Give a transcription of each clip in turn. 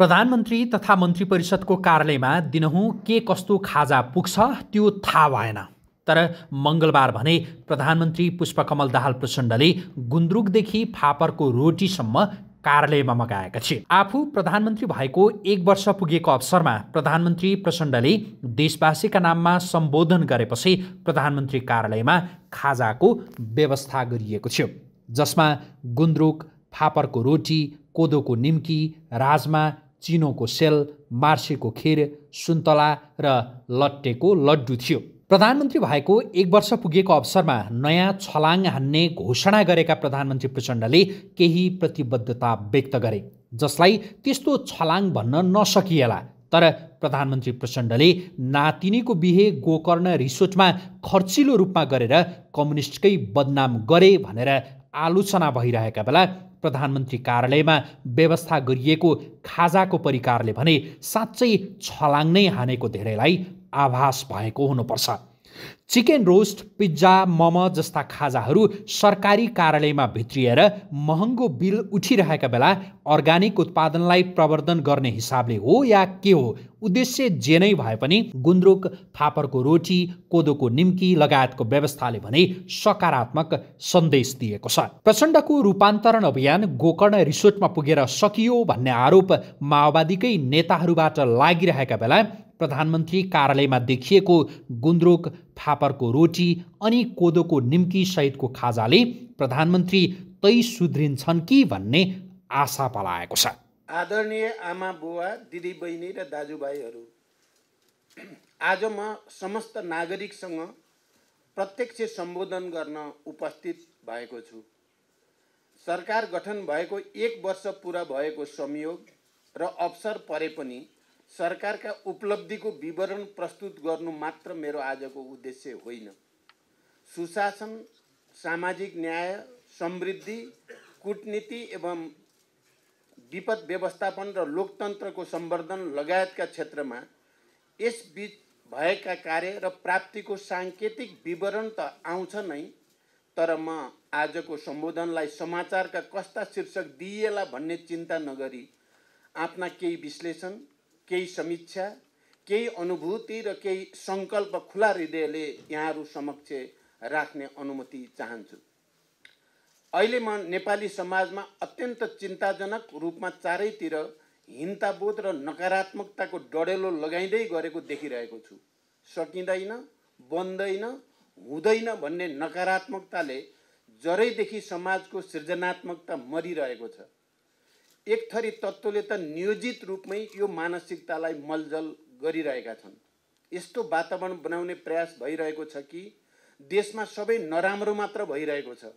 प्रधानमन्त्री तथा मन्त्री परिषदको कार्यालयमा दिनहुँ के कस्तो खाजा पुग्छ त्यो थाहा भएन तर मङ्गलबार भने प्रधानमन्त्री पुष्पकमल दाहाल प्रचण्डले गुन्द्रुकदेखि फापरको रोटीसम्म कार्यालयमा मगाएका थिए आफू प्रधानमन्त्री भएको एक वर्ष पुगेको अवसरमा प्रधानमन्त्री प्रचण्डले देशवासीका नाममा सम्बोधन गरेपछि प्रधानमन्त्री कार्यालयमा खाजाको व्यवस्था गरिएको थियो जसमा गुन्द्रुक फापरको रोटी कोदोको निम्की राजमा चिनोको सेल मार्सेको खेर सुन्तला र लट्टेको लड्डु थियो प्रधानमन्त्री भएको एक वर्ष पुगेको अवसरमा नयाँ छलाङ हान्ने घोषणा गरेका प्रधानमन्त्री प्रचण्डले केही प्रतिबद्धता व्यक्त गरे जसलाई त्यस्तो छलाङ भन्न नसकिएला तर प्रधानमन्त्री प्रचण्डले नातिनीको बिहे गोकर्ण रिसोर्टमा खर्चिलो रूपमा गरेर कम्युनिस्टकै बदनाम गरे भनेर आलोचना भइरहेका बेला प्रधानमन्त्री कार्यालयमा व्यवस्था गरिएको खाजाको परिकारले भने साँच्चै छलाङ नै हानेको धेरैलाई आभास भएको हुनुपर्छ चिकन रोस्ट पिज्जा मम जस्ता खाजाहरू सरकारी कार्यालयमा भित्रिएर महँगो बिल उठिरहेका बेला अर्ग्यानिक उत्पादनलाई प्रवर्धन गर्ने हिसाबले हो या के हो उद्देश्य जे नै भए पनि गुन्द्रुक फापरको रोटी कोदोको निम्की लगायतको व्यवस्थाले भने सकारात्मक सन्देश दिएको छ प्रचण्डको रूपान्तरण अभियान गोकर्ण रिसोर्टमा पुगेर सकियो भन्ने आरोप माओवादीकै नेताहरूबाट लागिरहेका बेला प्रधानमन्त्री कार्यालयमा देखिएको गुन्द्रुक फापरको रोटी अनि कोदोको निम्की सहितको खाजाले प्रधानमन्त्री तै सुध्रिन्छन् कि भन्ने आशा पलाएको छ आदरणीय आमा बुवा दिदीबहिनी र दाजुभाइहरू आज म समस्त नागरिकसँग प्रत्यक्ष सम्बोधन गर्न उपस्थित भएको छु सरकार गठन भएको एक वर्ष पुरा भएको संयोग र अवसर परे पनि सरकारका उपलब्धिको विवरण प्रस्तुत गर्नु मात्र मेरो आजको उद्देश्य होइन सुशासन सामाजिक न्याय समृद्धि कुटनीति एवं विपद व्यवस्थापन र लोकतन्त्रको सम्वर्धन लगायतका क्षेत्रमा यसबिच भएका कार्य र प्राप्तिको साङ्केतिक विवरण त आउँछ नै तर म आजको सम्बोधनलाई समाचारका कस्ता शीर्षक दिइएला भन्ने चिन्ता नगरी आफ्ना केही विश्लेषण केही समीक्षा केही अनुभूति र केही सङ्कल्प खुला हृदयले यहाँहरू समक्ष राख्ने अनुमति चाहन्छु अहिले म नेपाली समाजमा अत्यन्त चिन्ताजनक रूपमा चारैतिर हिंताबोध र नकारात्मकताको डडेलो लगाइँदै गरेको देखिरहेको छु सकिँदैन बन्दैन हुँदैन भन्ने नकारात्मकताले जरैदेखि समाजको सृजनात्मकता मरिरहेको छ एक थरी तत्त्वले त नियोजित रूपमै यो मानसिकतालाई मलजल गरिरहेका छन् यस्तो वातावरण बनाउने प्रयास भइरहेको छ कि देशमा सबै नराम्रो मात्र भइरहेको छ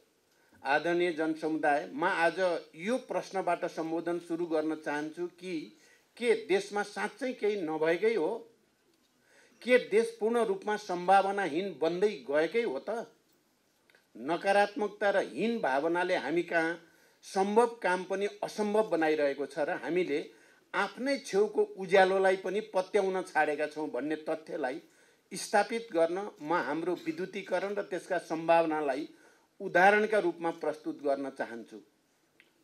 आदरणीय जनसमुदायमा आज यो प्रश्नबाट सम्बोधन सुरु गर्न चाहन्छु कि के देशमा साँच्चै केही नभएकै हो के देश पूर्ण रूपमा सम्भावनाहीन बन्दै गएकै हो त नकारात्मकता र हीन भावनाले हामी कहाँ सम्भव काम पनि असम्भव बनाइरहेको छ र हामीले आफ्नै छेउको उज्यालोलाई पनि पत्याउन छाडेका छौँ भन्ने तथ्यलाई स्थापित गर्न म हाम्रो विद्युतीकरण र त्यसका सम्भावनालाई उदाहरणका रूपमा प्रस्तुत गर्न चाहन्छु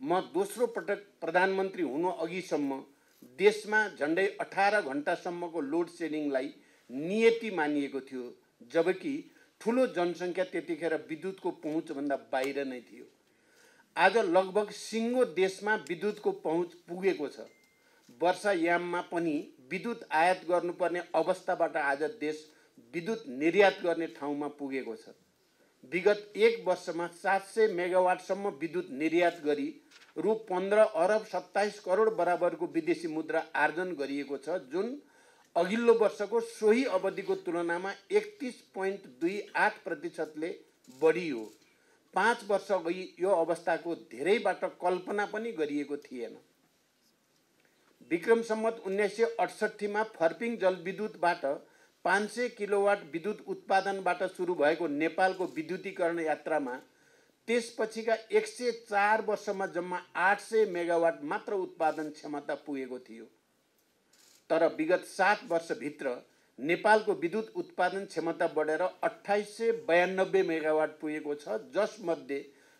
म दोस्रो पटक प्रधानमन्त्री हुनु अघिसम्म देशमा झन्डै अठार घन्टासम्मको लोड सेडिङलाई नियति मानिएको थियो जबकि ठुलो जनसङ्ख्या त्यतिखेर विद्युतको पहुँचभन्दा बाहिर नै थियो आज लगभग सिङ्गो देशमा विद्युतको पहुँच पुगेको छ वर्षायाममा पनि विद्युत आयात गर्नुपर्ने अवस्थाबाट आज देश विद्युत निर्यात गर्ने ठाउँमा पुगेको छ विगत एक वर्षमा सात सय मेगावाटसम्म विद्युत निर्यात गरी रु पन्ध्र अरब सत्ताइस करोड बराबरको विदेशी मुद्रा आर्जन गरिएको छ जुन अघिल्लो वर्षको सोही अवधिको तुलनामा एकतिस पोइन्ट दुई आठ प्रतिशतले बढी हो पाँच वर्ष अघि यो अवस्थाको धेरैबाट कल्पना पनि गरिएको थिएन विक्रम सम्मत उन्नाइस सय अठसट्ठीमा फर्पिङ जलविद्युतबाट पाँच सय किलोवाट विद्युत उत्पादनबाट सुरु भएको नेपालको विद्युतीकरण यात्रामा त्यसपछिका एक सय चार वर्षमा जम्मा आठ सय मेगावाट मात्र उत्पादन क्षमता पुगेको थियो तर विगत सात वर्षभित्र नेपालको विद्युत उत्पादन क्षमता बढेर अठाइस सय बयानब्बे मेगावाट पुगेको छ जसमध्ये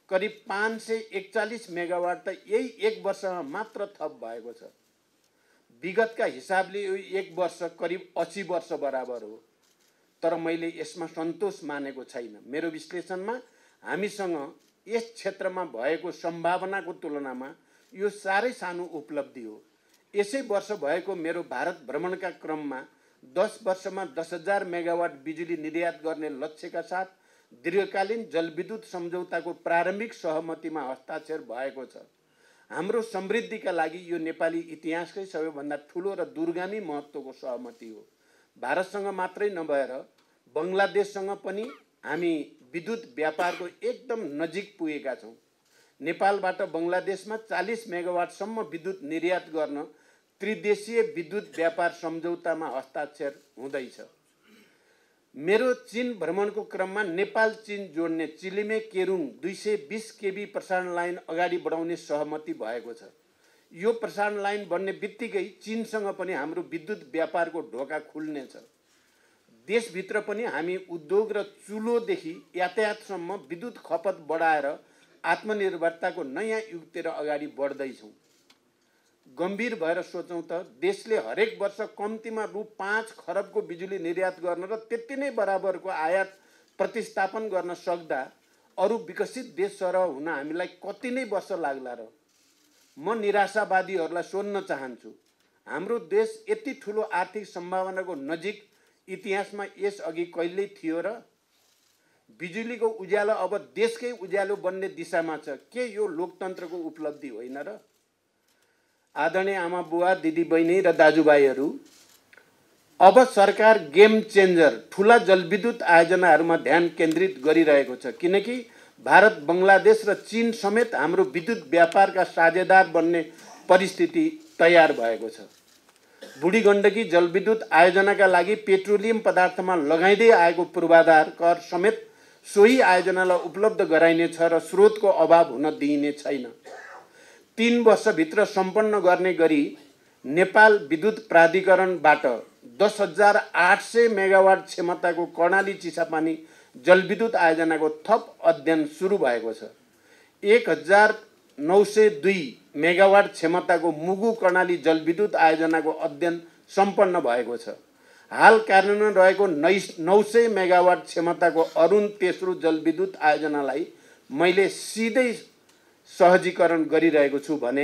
करिब पाँच सय एकचालिस मेगावाट त यही एक वर्षमा मात्र थप भएको छ विगतका हिसाबले यो एक वर्ष करिब असी वर्ष बराबर हो तर मैले यसमा सन्तोष मानेको छैन मेरो विश्लेषणमा हामीसँग यस क्षेत्रमा भएको सम्भावनाको तुलनामा यो साह्रै सानो उपलब्धि हो यसै वर्ष भएको मेरो भारत भ्रमणका क्रममा दस वर्षमा दस हजार मेगावाट बिजुली निर्यात गर्ने लक्ष्यका साथ दीर्घकालीन जलविद्युत सम्झौताको प्रारम्भिक सहमतिमा हस्ताक्षर भएको छ हाम्रो समृद्धिका लागि यो नेपाली इतिहासकै सबैभन्दा ठुलो र दुर्गामी महत्त्वको सहमति हो भारतसँग मात्रै नभएर बङ्गलादेशसँग पनि हामी विद्युत व्यापारको एकदम नजिक पुगेका छौँ नेपालबाट बङ्गलादेशमा चालिस मेगावाटसम्म विद्युत निर्यात गर्न त्रिदेशीय विद्युत व्यापार सम्झौतामा हस्ताक्षर हुँदैछ मेरो चिन भ्रमणको क्रममा नेपाल चिन जोड्ने चिलिमे केरुङ दुई सय बिस केबी प्रसारण लाइन अगाडि बढाउने सहमति भएको छ यो प्रसारण लाइन बन्ने बित्तिकै चिनसँग पनि हाम्रो विद्युत व्यापारको ढोका खुल्नेछ देशभित्र पनि हामी उद्योग र चुलोदेखि यातायातसम्म विद्युत खपत बढाएर आत्मनिर्भरताको नयाँ युगतिर अगाडि बढ्दैछौँ गम्भीर भएर सोचौँ त देशले हरेक वर्ष कम्तीमा रु पाँच खरबको बिजुली निर्यात गर्न र त्यति नै बराबरको आयात प्रतिस्थापन गर्न सक्दा अरू विकसित देश सरह हुन हामीलाई कति नै वर्ष लाग्ला र म निराशावादीहरूलाई सोध्न चाहन्छु हाम्रो देश यति ठुलो आर्थिक सम्भावनाको नजिक इतिहासमा यसअघि कहिल्यै थियो र बिजुलीको उज्यालो अब देशकै उज्यालो बन्ने दिशामा छ के यो लोकतन्त्रको उपलब्धि होइन र आदरणीय आमा बुवा दिदीबहिनी र दाजुभाइहरू अब सरकार गेम चेन्जर ठुला जलविद्युत आयोजनाहरूमा ध्यान केन्द्रित गरिरहेको छ किनकि भारत बङ्गलादेश र चिन समेत हाम्रो विद्युत व्यापारका साझेदार बन्ने परिस्थिति तयार भएको छ बुढी गण्डकी जलविद्युत आयोजनाका लागि पेट्रोलियम पदार्थमा लगाइँदै आएको पूर्वाधार कर समेत सोही आयोजनालाई उपलब्ध गराइनेछ र स्रोतको अभाव हुन दिइने छैन तिन वर्षभित्र सम्पन्न गर्ने गरी नेपाल विद्युत प्राधिकरणबाट दस हजार आठ सय मेगावाट क्षमताको कर्णाली चिसापानी जलविद्युत आयोजनाको थप अध्ययन सुरु भएको छ एक हजार नौ सय दुई मेगावाट क्षमताको मुगु कर्णाली जलविद्युत आयोजनाको अध्ययन सम्पन्न भएको छ हाल कार्यान्वयन रहेको नै नौ सय मेगावाट क्षमताको अरुण तेस्रो जलविद्युत आयोजनालाई मैले सिधै सहजीकरण गरिरहेको छु भने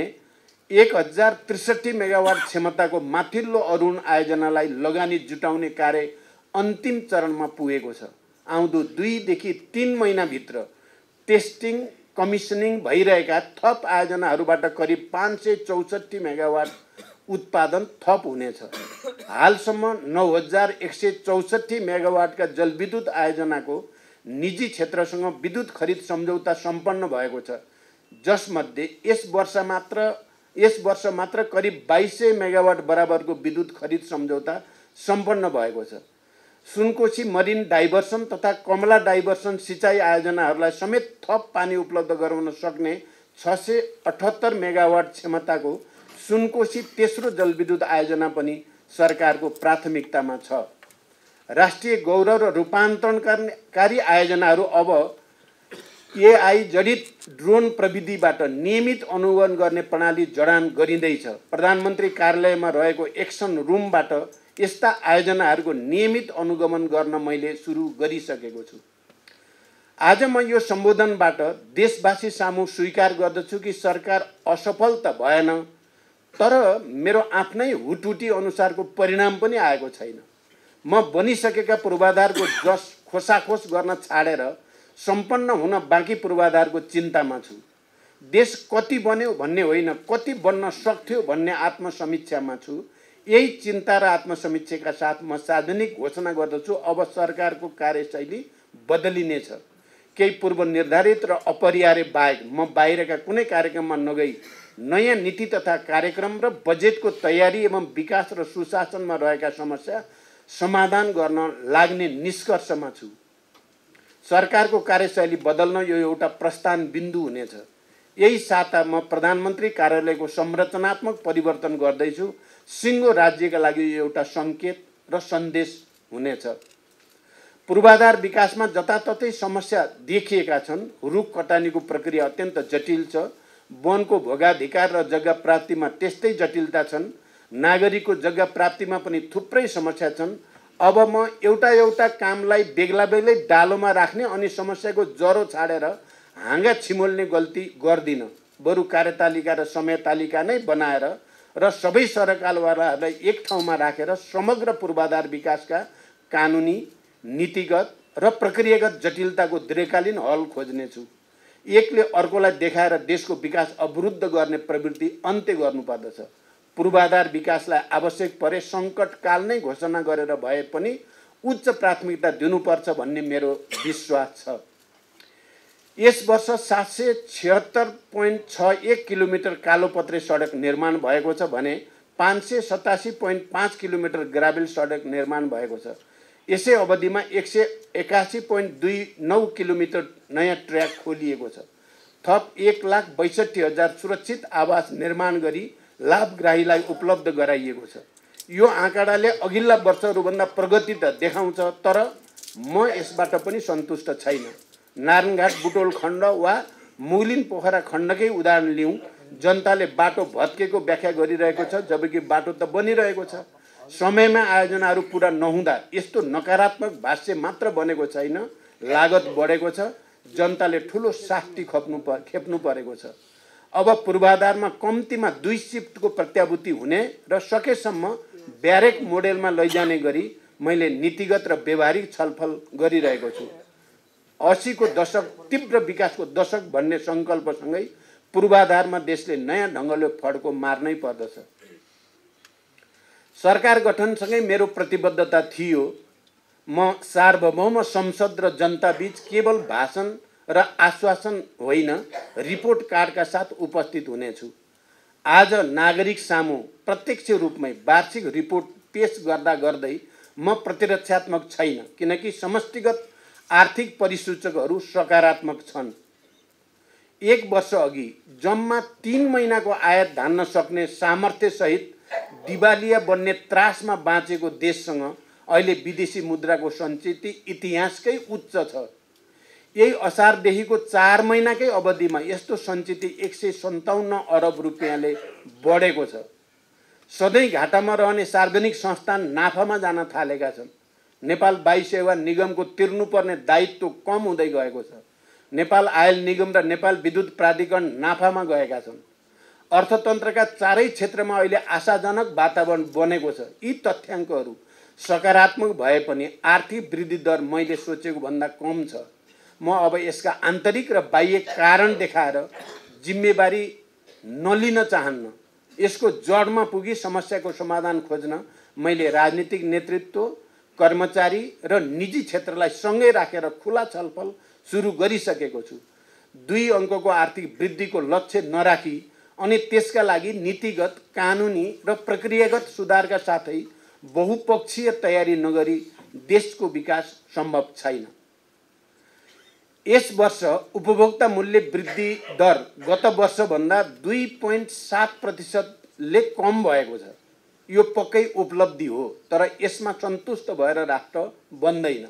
एक हजार त्रिसठी मेगावाट क्षमताको माथिल्लो अरुण आयोजनालाई लगानी जुटाउने कार्य अन्तिम चरणमा पुगेको छ आउँदो दुईदेखि तिन महिनाभित्र टेस्टिङ कमिसनिङ भइरहेका थप आयोजनाहरूबाट करिब पाँच सय चौसठी मेगावाट उत्पादन थप हुनेछ हालसम्म नौ हजार एक सय चौसठी मेगावाटका जलविद्युत आयोजनाको निजी क्षेत्रसँग विद्युत खरिद सम्झौता सम्पन्न भएको छ जसमध्ये यस वर्ष मात्र यस वर्ष मात्र करिब बाइस सय मेगावाट बराबरको विद्युत खरिद सम्झौता सम्पन्न भएको छ सुनकोशी मरिन डाइभर्सन तथा कमला डाइभर्सन सिँचाइ आयोजनाहरूलाई समेत थप पानी उपलब्ध गराउन सक्ने छ सय अठहत्तर मेगावाट क्षमताको सुनकोशी तेस्रो जलविद्युत आयोजना पनि सरकारको प्राथमिकतामा छ राष्ट्रिय गौरव र रूपान्तरणकारी आयोजनाहरू अब एआई जडित ड्रोन प्रविधिबाट नियमित अनुगमन गर्ने प्रणाली जडान गरिँदैछ प्रधानमन्त्री कार्यालयमा रहेको एक्सन रुमबाट यस्ता आयोजनाहरूको नियमित अनुगमन गर्न मैले सुरु गरिसकेको छु आज म यो सम्बोधनबाट देशवासी सामु स्वीकार गर्दछु कि सरकार असफल त भएन तर मेरो आफ्नै हुटहुटी अनुसारको परिणाम पनि आएको छैन म बनिसकेका पूर्वाधारको जस खोसाखोस गर्न छाडेर सम्पन्न हुन बाँकी पूर्वाधारको चिन्तामा छु देश कति बन्यो भन्ने होइन कति बन्न सक्थ्यो भन्ने आत्मसमीक्षामा छु यही चिन्ता र आत्मसमीक्षाका साथ म सार्वजनिक घोषणा गर्दछु अब सरकारको कार्यशैली बदलिनेछ केही पूर्व निर्धारित र अपरिहार्य बाहेक म बाहिरका कुनै कार्यक्रममा नगई नयाँ नीति तथा कार्यक्रम र बजेटको तयारी एवं विकास र सुशासनमा रहेका समस्या समाधान गर्न लाग्ने निष्कर्षमा छु सरकारको कार्यशैली बदल्न यो एउटा प्रस्थान बिन्दु हुनेछ यही साता म प्रधानमन्त्री कार्यालयको संरचनात्मक परिवर्तन गर्दैछु सिङ्गो राज्यका लागि यो एउटा सङ्केत र सन्देश हुनेछ पूर्वाधार विकासमा जताततै समस्या देखिएका छन् रुख कटानीको प्रक्रिया अत्यन्त जटिल छ वनको भोगाधिकार र जग्गा प्राप्तिमा त्यस्तै जटिलता छन् नागरिकको जग्गा प्राप्तिमा पनि थुप्रै समस्या छन् अब म एउटा एउटा कामलाई बेग्ला बेग्लै डालोमा राख्ने अनि समस्याको ज्वरो छाडेर हाँगा छिमोल्ने गल्ती गर्दिनँ बरु कार्यतालिका र समयतालिका नै बनाएर र सबै सरकारवालाहरूलाई एक ठाउँमा राखेर समग्र पूर्वाधार विकासका कानुनी नीतिगत र प्रक्रियागत जटिलताको दीर्घकालीन हल खोज्नेछु एकले अर्कोलाई देखाएर देशको विकास अवरुद्ध गर्ने प्रवृत्ति अन्त्य गर्नुपर्दछ पूर्वाधार विकासलाई आवश्यक परे सङ्कटकाल नै घोषणा गरेर भए पनि उच्च प्राथमिकता दिनुपर्छ भन्ने मेरो विश्वास छ यस वर्ष सात सय छिहत्तर पोइन्ट छ एक किलोमिटर कालोपत्रे सडक निर्माण भएको छ भने पाँच सय सतासी पोइन्ट पाँच किलोमिटर ग्राभेल सडक निर्माण भएको छ यसै अवधिमा एक सय एकासी पोइन्ट दुई नौ किलोमिटर नयाँ ट्र्याक खोलिएको छ थप एक लाख बैसठी हजार सुरक्षित आवास निर्माण गरी लाभग्राहीलाई उपलब्ध गराइएको छ यो आँकडाले अघिल्ला वर्षहरूभन्दा प्रगति त देखाउँछ तर म यसबाट पनि सन्तुष्ट छैन नारायणघाट बुटोल खण्ड वा मुलिन पोखरा खण्डकै उदाहरण लिउँ जनताले बाटो भत्केको व्याख्या गरिरहेको छ जबकि बाटो त बनिरहेको छ समयमा आयोजनाहरू पुरा नहुँदा यस्तो नकारात्मक भाष्य मात्र बनेको छैन लागत बढेको छ जनताले ठुलो साख्ती खप्नु प खेप्नु परेको छ अब पूर्वाधारमा कम्तीमा दुई सिफ्टको प्रत्याभूति हुने र सकेसम्म ब्यारेक मोडेलमा लैजाने गरी मैले नीतिगत र व्यवहारिक छलफल गरिरहेको छु असीको दशक तीव्र विकासको दशक भन्ने सङ्कल्पसँगै पूर्वाधारमा देशले नयाँ ढङ्गले फड्को मार्नै पर्दछ सरकार गठनसँगै मेरो प्रतिबद्धता थियो म सार्वभौम संसद र जनताबीच केवल भाषण र आश्वासन होइन रिपोर्ट कार्डका साथ उपस्थित हुनेछु आज नागरिक सामु प्रत्यक्ष रूपमै वार्षिक रिपोर्ट पेस गर्दा गर्दै म प्रतिरक्षात्मक छैन किनकि समष्टिगत आर्थिक परिसूचकहरू सकारात्मक छन् एक वर्ष अघि जम्मा तिन महिनाको आयात धान्न सक्ने सामर्थ्यसहित दिवालिया बन्ने त्रासमा बाँचेको देशसँग अहिले विदेशी मुद्राको सञ्चित इतिहासकै उच्च छ यही असारदेखिको चार महिनाकै अवधिमा यस्तो सञ्चित एक सय सन्ताउन्न अरब रुपियाँले बढेको छ सधैँ घाटामा रहने सार्वजनिक संस्थान नाफामा जान थालेका छन् नेपाल वायु सेवा निगमको तिर्नुपर्ने दायित्व कम हुँदै गएको छ नेपाल आयल निगम र नेपाल विद्युत प्राधिकरण नाफामा गएका छन् अर्थतन्त्रका चारै क्षेत्रमा अहिले आशाजनक वातावरण बनेको छ यी तथ्याङ्कहरू सकारात्मक भए पनि आर्थिक वृद्धि दर मैले सोचेको भन्दा कम छ म अब यसका आन्तरिक र बाह्य कारण देखाएर जिम्मेवारी नलिन चाहन्न यसको जडमा पुगी समस्याको समाधान खोज्न मैले राजनीतिक नेतृत्व कर्मचारी र निजी क्षेत्रलाई सँगै राखेर खुला छलफल सुरु गरिसकेको छु दुई अङ्कको आर्थिक वृद्धिको लक्ष्य नराखी अनि त्यसका लागि नीतिगत कानुनी र प्रक्रियागत सुधारका साथै बहुपक्षीय तयारी नगरी देशको विकास सम्भव छैन यस वर्ष उपभोक्ता मूल्य वृद्धि दर गत वर्षभन्दा दुई पोइन्ट सात प्रतिशतले कम भएको छ यो पक्कै उपलब्धि हो तर यसमा सन्तुष्ट भएर राष्ट्र बन्दैन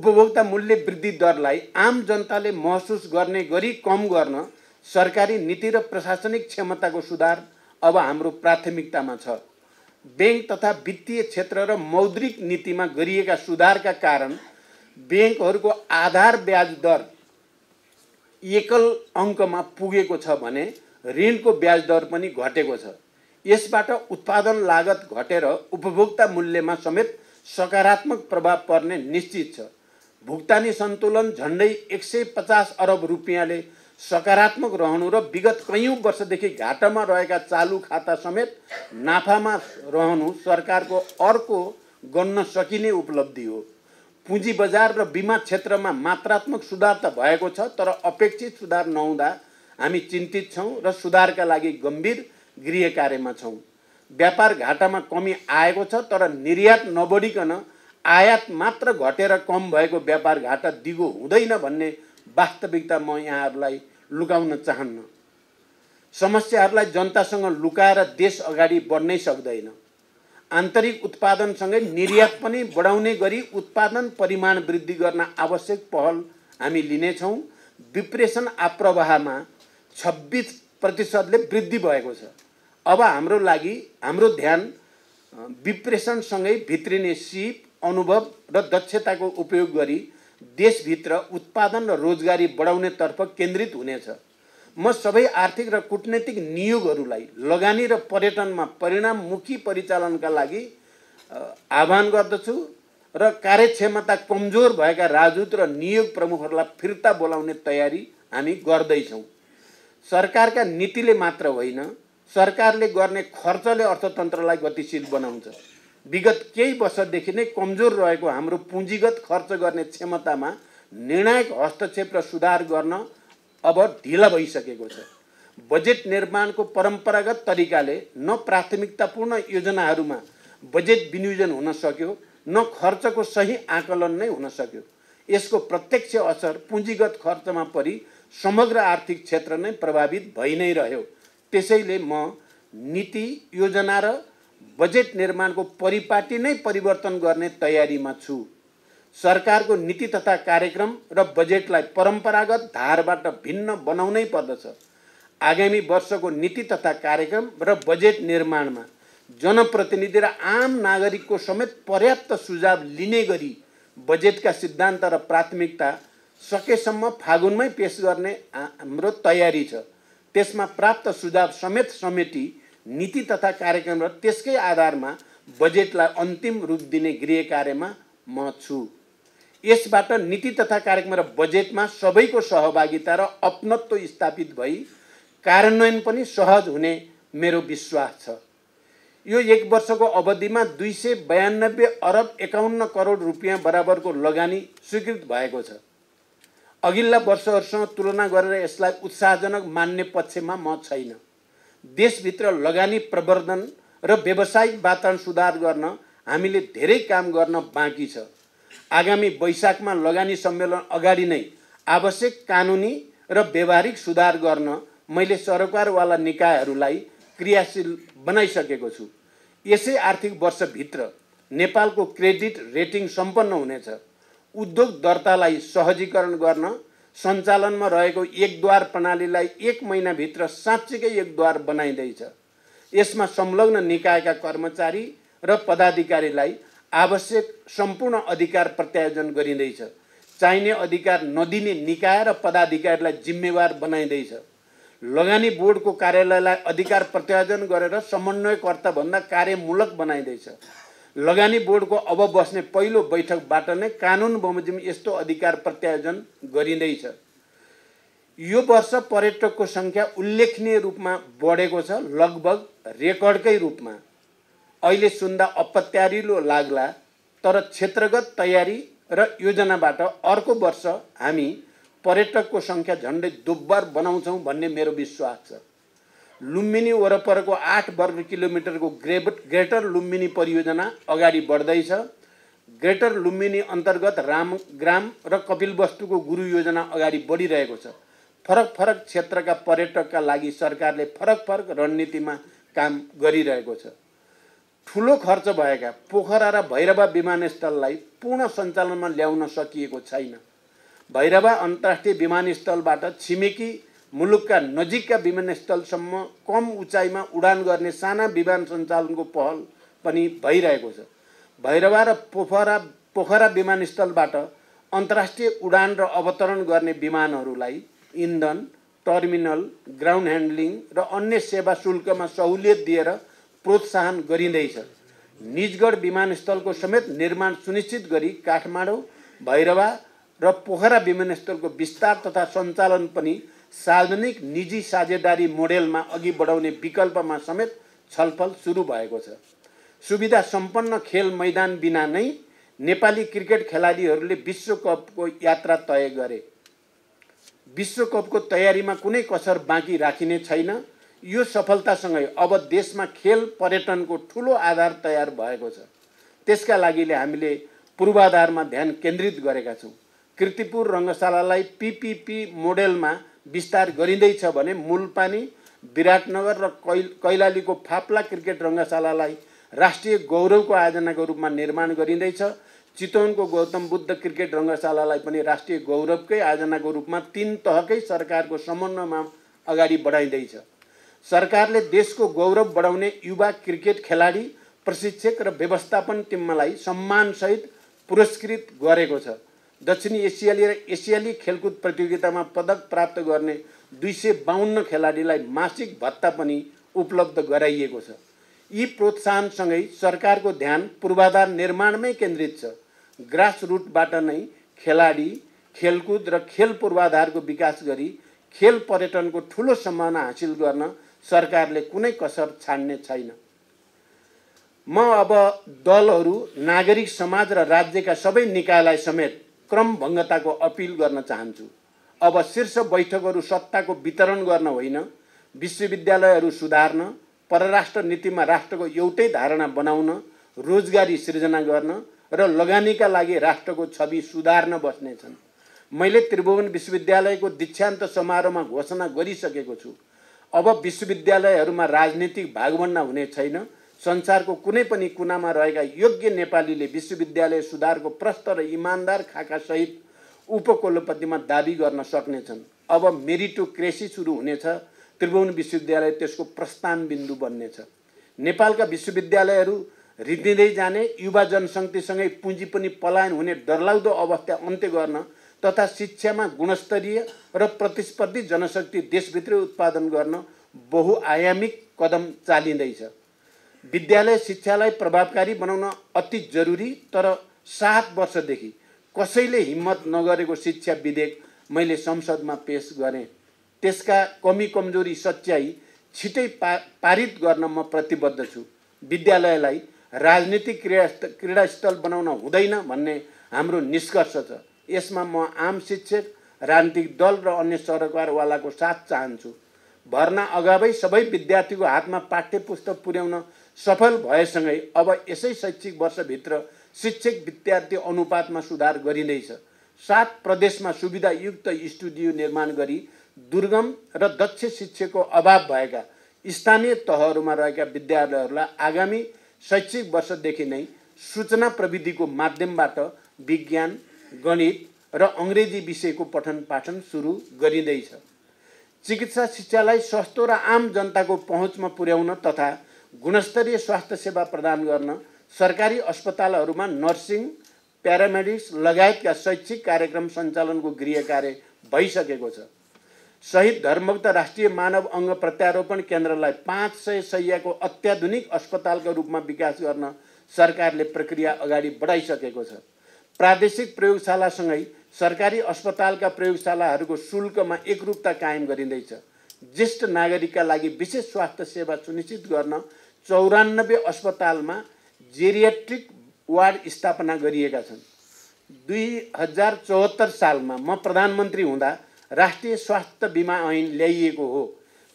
उपभोक्ता मूल्य वृद्धि दरलाई आम जनताले महसुस गर्ने गरी कम गर्न सरकारी नीति र प्रशासनिक क्षमताको सुधार अब हाम्रो प्राथमिकतामा छ ब्याङ्क तथा वित्तीय क्षेत्र र मौद्रिक नीतिमा गरिएका सुधारका कारण ब्याङ्कहरूको आधार ब्याज दर एकल अङ्कमा पुगेको छ भने ऋणको ब्याज दर पनि घटेको छ यसबाट उत्पादन लागत घटेर उपभोक्ता मूल्यमा समेत सकारात्मक प्रभाव पर्ने निश्चित छ भुक्तानी सन्तुलन झन्डै एक सय पचास अरब रुपियाँले सकारात्मक रहनु र विगत कैयौँ वर्षदेखि घाटामा रहेका चालु खाता समेत नाफामा रहनु सरकारको अर्को गर्न सकिने उपलब्धि हो पुँजी बजार र बिमा क्षेत्रमा मात्रात्मक सुधार त भएको छ तर अपेक्षित सुधार नहुँदा हामी चिन्तित छौँ र सुधारका लागि गम्भीर गृह कार्यमा छौँ व्यापार घाटामा कमी आएको छ तर निर्यात नबढिकन आयात मात्र घटेर कम भएको व्यापार घाटा दिगो हुँदैन भन्ने वास्तविकता म यहाँहरूलाई लुकाउन चाहन्न समस्याहरूलाई जनतासँग लुकाएर देश अगाडि बढ्नै सक्दैन आन्तरिक उत्पादनसँगै निर्यात पनि बढाउने गरी उत्पादन परिमाण वृद्धि गर्न आवश्यक पहल हामी लिनेछौँ डिप्रेसन आप्रवाहमा छब्बिस प्रतिशतले वृद्धि भएको छ अब हाम्रो लागि हाम्रो ध्यान विप्रेषणसँगै भित्रिने सिप अनुभव र दक्षताको उपयोग गरी देशभित्र उत्पादन र रोजगारी बढाउनेतर्फ केन्द्रित हुनेछ म सबै आर्थिक र कुटनैतिक नियोगहरूलाई लगानी र पर्यटनमा परिणाममुखी परिचालनका लागि आह्वान गर्दछु र कार्यक्षमता कमजोर भएका राजदूत र नियोग प्रमुखहरूलाई फिर्ता बोलाउने तयारी हामी गर्दैछौँ सरकारका नीतिले मात्र होइन सरकारले गर्ने खर्चले अर्थतन्त्रलाई गतिशील बनाउँछ विगत केही वर्षदेखि नै कमजोर रहेको हाम्रो पुँजीगत खर्च गर्ने क्षमतामा निर्णायक हस्तक्षेप र सुधार गर्न अब ढिला भइसकेको छ बजेट निर्माणको परम्परागत तरिकाले न प्राथमिकतापूर्ण योजनाहरूमा बजेट विनियोजन हुन सक्यो न खर्चको सही आकलन नै हुन सक्यो यसको प्रत्यक्ष असर पुँजीगत खर्चमा परि समग्र आर्थिक क्षेत्र नै प्रभावित भइ नै रह्यो त्यसैले म नीति योजना र बजेट निर्माणको परिपाटी नै परिवर्तन गर्ने तयारीमा छु सरकारको नीति तथा कार्यक्रम र बजेटलाई परम्परागत धारबाट भिन्न बनाउनै पर्दछ आगामी वर्षको नीति तथा कार्यक्रम र बजेट निर्माणमा जनप्रतिनिधि र आम नागरिकको समेत पर्याप्त सुझाव लिने गरी बजेटका सिद्धान्त र प्राथमिकता सकेसम्म फागुनमै पेस गर्ने हाम्रो तयारी छ त्यसमा प्राप्त सुझाव समेत समेटी नीति तथा कार्यक्रम र त्यसकै आधारमा बजेटलाई अन्तिम रूप दिने गृह कार्यमा म छु यसबाट नीति तथा कार्यक्रम र बजेटमा सबैको सहभागिता र अपनत्व स्थापित भई कार्यान्वयन पनि सहज हुने मेरो विश्वास छ यो एक वर्षको अवधिमा दुई सय बयानब्बे अरब एकाउन्न करोड रुपियाँ बराबरको लगानी स्वीकृत भएको छ अघिल्ला वर्षहरूसँग तुलना गरेर यसलाई उत्साहजनक मान्ने पक्षमा म छैन देशभित्र लगानी प्रवर्धन र व्यावसायिक वातावरण सुधार गर्न हामीले धेरै काम गर्न बाँकी छ आगामी वैशाखमा लगानी सम्मेलन अगाडि नै आवश्यक कानुनी र व्यवहारिक सुधार गर्न मैले सरकारवाला निकायहरूलाई क्रियाशील बनाइसकेको छु यसै आर्थिक वर्षभित्र नेपालको क्रेडिट रेटिङ सम्पन्न हुनेछ उद्योग दर्तालाई सहजीकरण गर्न सञ्चालनमा रहेको एकद्वार प्रणालीलाई एक महिनाभित्र साँच्चीकै एकद्वार बनाइँदैछ यसमा संलग्न निकायका कर्मचारी र पदाधिकारीलाई आवश्यक सम्पूर्ण अधिकार प्रत्यायोजन गरिँदैछ चाहिने अधिकार नदिने निकाय र पदाधिकारीलाई जिम्मेवार बनाइँदैछ लगानी बोर्डको कार्यालयलाई अधिकार प्रत्यायोजन गरेर समन्वयकर्ताभन्दा कार्यमूलक बनाइँदैछ लगानी बोर्डको अब बस्ने पहिलो बैठकबाट नै कानुन बमोजिम यस्तो अधिकार प्रत्यायोजन गरिँदैछ यो वर्ष पर्यटकको सङ्ख्या उल्लेखनीय रूपमा बढेको छ लगभग रेकर्डकै रूपमा अहिले सुन्दा अपत्यारिलो लाग्ला तर क्षेत्रगत तयारी र योजनाबाट अर्को वर्ष हामी पर्यटकको सङ्ख्या झन्डै दुब्बर बनाउँछौँ भन्ने मेरो विश्वास छ लुम्बिनी वरपरको आठ वर्ग किलोमिटरको ग्रेब ग्रेटर लुम्बिनी परियोजना अगाडि बढ्दैछ ग्रेटर लुम्बिनी अन्तर्गत राम ग्राम र कपिलवस्तुको गुरु योजना अगाडि बढिरहेको छ फरक फरक क्षेत्रका पर्यटकका लागि सरकारले फरक फरक रणनीतिमा काम गरिरहेको छ ठुलो खर्च भएका पोखरा र भैरवा विमानस्थललाई पूर्ण सञ्चालनमा ल्याउन सकिएको छैन भैरवा अन्तर्राष्ट्रिय विमानस्थलबाट छिमेकी मुलुकका नजिकका विमानस्थलसम्म कम उचाइमा उडान गर्ने साना विमान सञ्चालनको पहल पनि भइरहेको छ भैरवा र पोखरा पोखरा विमानस्थलबाट अन्तर्राष्ट्रिय उडान र अवतरण गर्ने विमानहरूलाई इन्धन टर्मिनल ग्राउन्ड ह्यान्डलिङ र अन्य सेवा शुल्कमा सहुलियत दिएर प्रोत्साहन गरिँदैछ निजगढ विमानस्थलको समेत निर्माण सुनिश्चित गरी काठमाडौँ भैरवा र पोखरा विमानस्थलको विस्तार तथा सञ्चालन पनि सार्वजनिक निजी साझेदारी मोडेलमा अघि बढाउने विकल्पमा समेत छलफल सुरु भएको छ सुविधा सम्पन्न खेल मैदान बिना नै नेपाली क्रिकेट खेलाडीहरूले विश्वकपको यात्रा तय गरे विश्वकपको तयारीमा कुनै कसर बाँकी राखिने छैन यो सफलतासँगै अब देशमा खेल पर्यटनको ठुलो आधार तयार भएको छ त्यसका लागिले हामीले पूर्वाधारमा ध्यान केन्द्रित गरेका छौँ किर्तिपुर रङ्गशालालाई पिपिपी मोडेलमा विस्तार गरिँदैछ भने मूलपानी विराटनगर र कैल कैलालीको फाप्ला क्रिकेट रङ्गशालालाई राष्ट्रिय गौरवको आयोजनाको रूपमा निर्माण गरिँदैछ चितवनको गौतम बुद्ध क्रिकेट रङ्गशालालाई पनि राष्ट्रिय गौरवकै आयोजनाको रूपमा तिन तहकै सरकारको समन्वयमा अगाडि बढाइँदैछ सरकारले देशको गौरव बढाउने युवा क्रिकेट खेलाडी प्रशिक्षक र व्यवस्थापन टिमलाई सम्मानसहित पुरस्कृत गरेको छ दक्षिण एसियाली र एसियाली खेलकुद प्रतियोगितामा पदक प्राप्त गर्ने दुई सय बाहन्न खेलाडीलाई मासिक भत्ता पनि उपलब्ध गराइएको छ यी प्रोत्साहनसँगै सरकारको ध्यान पूर्वाधार निर्माणमै केन्द्रित छ ग्रासरुटबाट नै खेलाडी खेलकुद र खेल पूर्वाधारको विकास गरी खेल पर्यटनको ठुलो सम्भावना हासिल गर्न सरकारले कुनै कसर छाड्ने छैन म अब दलहरू नागरिक समाज र राज्यका सबै निकायलाई समेत क्रमभङ्गताको अपिल गर्न चाहन्छु अब शीर्ष बैठकहरू सत्ताको वितरण गर्न होइन विश्वविद्यालयहरू सुधार्न परराष्ट्र नीतिमा राष्ट्रको एउटै धारणा बनाउन रोजगारी सिर्जना गर्न र लगानीका लागि राष्ट्रको छवि सुधार्न बस्नेछन् मैले त्रिभुवन विश्वविद्यालयको दीक्षान्त समारोहमा घोषणा गरिसकेको छु अब विश्वविद्यालयहरूमा राजनीतिक भागभन्ना हुने छैन संसारको कुनै पनि कुनामा रहेका योग्य नेपालीले विश्वविद्यालय सुधारको प्रष्ट र इमान्दार सहित उपकुलपतिमा दावी गर्न सक्नेछन् अब मेरिटोक्रेसी सुरु हुनेछ त्रिभुवन विश्वविद्यालय त्यसको प्रस्थान बिन्दु बन्नेछ नेपालका विश्वविद्यालयहरू रिदिँदै जाने युवा जनशक्तिसँगै पुँजी पनि पलायन हुने डरलाग्दो अवस्था अन्त्य गर्न तथा शिक्षामा गुणस्तरीय र प्रतिस्पर्धी जनशक्ति देशभित्रै उत्पादन गर्न बहुआयामिक कदम चालिँदैछ विद्यालय शिक्षालाई प्रभावकारी बनाउन अति जरुरी तर सात वर्षदेखि कसैले हिम्मत नगरेको शिक्षा विधेयक मैले संसदमा पेस गरेँ त्यसका कमी कमजोरी सच्याइ छिटै पा पारित गर्न म प्रतिबद्ध छु विद्यालयलाई राजनीतिक क्रिया क्रीडास्थल बनाउन हुँदैन भन्ने हाम्रो निष्कर्ष छ यसमा म आम शिक्षक राजनीतिक दल र अन्य सरकारवालाको साथ चाहन्छु भर्ना अगावै सबै विद्यार्थीको हातमा पाठ्य पुस्तक पुर्याउन सफल भएसँगै अब यसै शैक्षिक वर्षभित्र शिक्षक विद्यार्थी अनुपातमा सुधार गरिँदैछ सात प्रदेशमा सुविधायुक्त स्टुडियो निर्माण गरी दुर्गम र दक्ष शिक्षकको अभाव भएका स्थानीय तहहरूमा रहेका विद्यालयहरूलाई आगामी शैक्षिक वर्षदेखि नै सूचना प्रविधिको माध्यमबाट विज्ञान गणित र अङ्ग्रेजी विषयको पठन पाठन सुरु गरिँदैछ चिकित्सा शिक्षालाई सस्तो र आम जनताको पहुँचमा पुर्याउन तथा गुणस्तरीय स्वास्थ्य सेवा प्रदान गर्न सरकारी अस्पतालहरूमा नर्सिङ प्यारामेडिक्स लगायतका शैक्षिक कार्यक्रम सञ्चालनको गृह कार्य भइसकेको छ सहित धर्ममुक्त राष्ट्रिय मानव अङ्ग प्रत्यारोपण केन्द्रलाई पाँच सय सयको अत्याधुनिक अस्पतालको रूपमा विकास गर्न सरकारले प्रक्रिया अगाडि बढाइसकेको छ प्रादेशिक प्रयोगशालासँगै सरकारी अस्पतालका प्रयोगशालाहरूको शुल्कमा एकरूपता कायम गरिँदैछ ज्येष्ठ नागरिकका लागि विशेष स्वास्थ्य सेवा सुनिश्चित गर्न चौरानब्बे अस्पतालमा जेरियाट्रिक वार्ड स्थापना गरिएका छन् दुई हजार चौहत्तर सालमा म प्रधानमन्त्री हुँदा राष्ट्रिय स्वास्थ्य बिमा ऐन ल्याइएको हो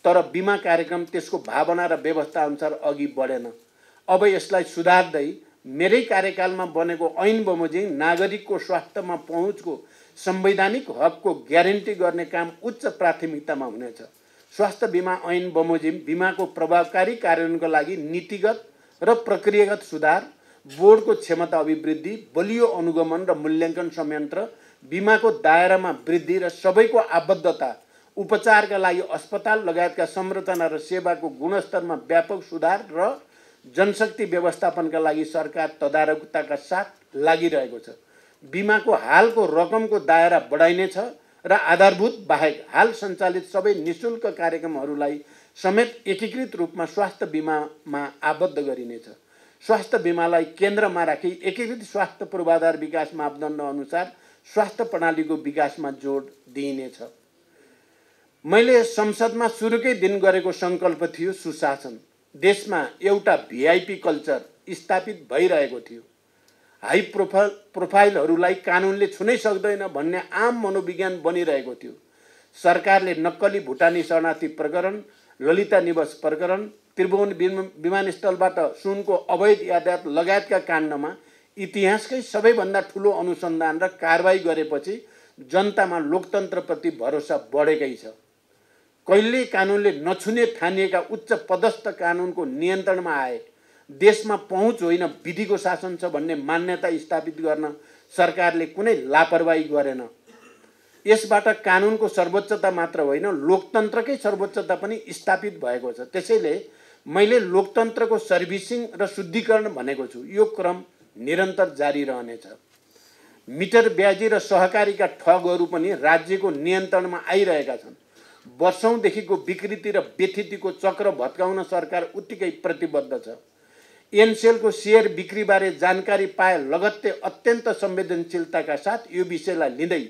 तर बिमा कार्यक्रम त्यसको भावना र व्यवस्थाअनुसार अघि बढेन अब यसलाई सुधार्दै मेरै कार्यकालमा बनेको ऐन बमोजिम नागरिकको स्वास्थ्यमा पहुँचको संवैधानिक हकको ग्यारेन्टी गर्ने काम उच्च प्राथमिकतामा हुनेछ स्वास्थ्य बिमा ऐन बमोजिम बिमाको प्रभावकारी कार्यान्वयनका लागि नीतिगत र प्रक्रियागत सुधार बोर्डको क्षमता अभिवृद्धि बलियो अनुगमन र मूल्याङ्कन संयन्त्र बिमाको दायरामा वृद्धि र सबैको आबद्धता उपचारका लागि अस्पताल लगायतका संरचना र सेवाको गुणस्तरमा व्यापक सुधार र जनशक्ति व्यवस्थापनका लागि सरकार तदारकताका साथ लागिरहेको छ बिमाको हालको रकमको दायरा बढाइनेछ र आधारभूत बाहेक हाल सञ्चालित सबै निशुल्क कार्यक्रमहरूलाई समेत एकीकृत रूपमा स्वास्थ्य बिमामा आबद्ध गरिनेछ स्वास्थ्य बिमालाई केन्द्रमा राखी एकीकृत स्वास्थ्य पूर्वाधार विकास मापदण्ड अनुसार स्वास्थ्य प्रणालीको विकासमा जोड दिइनेछ मैले संसदमा सुरुकै दिन गरेको सङ्कल्प थियो सुशासन देशमा एउटा भिआइपी कल्चर स्थापित भइरहेको थियो हाई प्रोफाइल प्रोफाइलहरूलाई कानुनले छुनै सक्दैन भन्ने आम मनोविज्ञान बनिरहेको थियो सरकारले नक्कली भुटानी शरणार्थी प्रकरण ललिता निवास प्रकरण त्रिभुवन विमानस्थलबाट सुनको अवैध यातायात लगायतका काण्डमा इतिहासकै सबैभन्दा ठुलो अनुसन्धान र कारवाही गरेपछि जनतामा लोकतन्त्रप्रति भरोसा बढेकै छ कहिल्यै कानुनले नछुने ठानिएका उच्च पदस्थ कानुनको नियन्त्रणमा आए देशमा पहुँच होइन विधिको शासन छ भन्ने मान्यता स्थापित गर्न सरकारले कुनै लापरवाही गरेन यसबाट कानुनको सर्वोच्चता मात्र होइन लोकतन्त्रकै सर्वोच्चता पनि स्थापित भएको छ त्यसैले मैले लोकतन्त्रको सर्भिसिङ र शुद्धिकरण भनेको छु यो क्रम निरन्तर जारी रहनेछ मिटर ब्याजी र सहकारीका ठगहरू पनि राज्यको नियन्त्रणमा आइरहेका छन् वर्षौँदेखिको विकृति र व्यथितिको चक्र भत्काउन सरकार उत्तिकै प्रतिबद्ध छ एनसेलको सेयर बिक्रीबारे जानकारी पाए लगत्तै अत्यन्त संवेदनशीलताका साथ यो विषयलाई लिँदै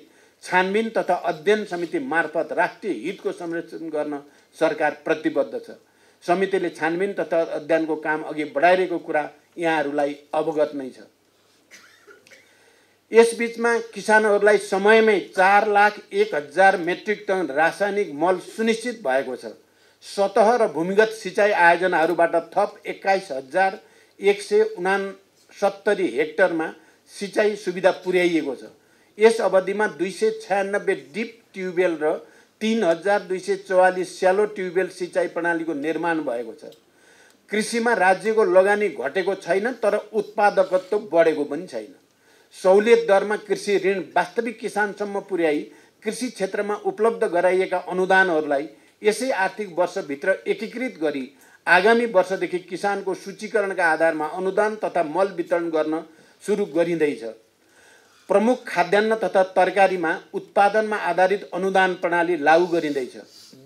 छानबिन तथा अध्ययन समिति मार्फत राष्ट्रिय हितको संरक्षण गर्न सरकार प्रतिबद्ध छ समितिले छानबिन तथा अध्ययनको काम अघि बढाइरहेको कुरा यहाँहरूलाई अवगत नै छ यसबिचमा किसानहरूलाई समयमै चार लाख एक हजार मेट्रिक टन रासायनिक मल सुनिश्चित भएको छ सतह र भूमिगत सिँचाइ आयोजनाहरूबाट थप एक्काइस हजार एक सय उनासत्तरी हेक्टरमा सिँचाइ सुविधा पुर्याइएको छ यस अवधिमा दुई सय छयानब्बे डिप ट्युबवेल र तिन हजार दुई सय चौवालिस स्यालो ट्युबवेल सिँचाइ प्रणालीको निर्माण भएको छ कृषिमा राज्यको लगानी घटेको छैन तर उत्पादकत्व बढेको पनि छैन सहुलियत दरमा कृषि ऋण वास्तविक किसानसम्म पुर्याई कृषि क्षेत्रमा उपलब्ध गराइएका अनुदानहरूलाई यसै आर्थिक वर्षभित्र एकीकृत गरी आगामी वर्षदेखि किसानको सूचीकरणका आधारमा अनुदान तथा मल वितरण गर्न सुरु गरिँदैछ प्रमुख खाद्यान्न तथा तरकारीमा उत्पादनमा आधारित अनुदान प्रणाली लागू गरिँदैछ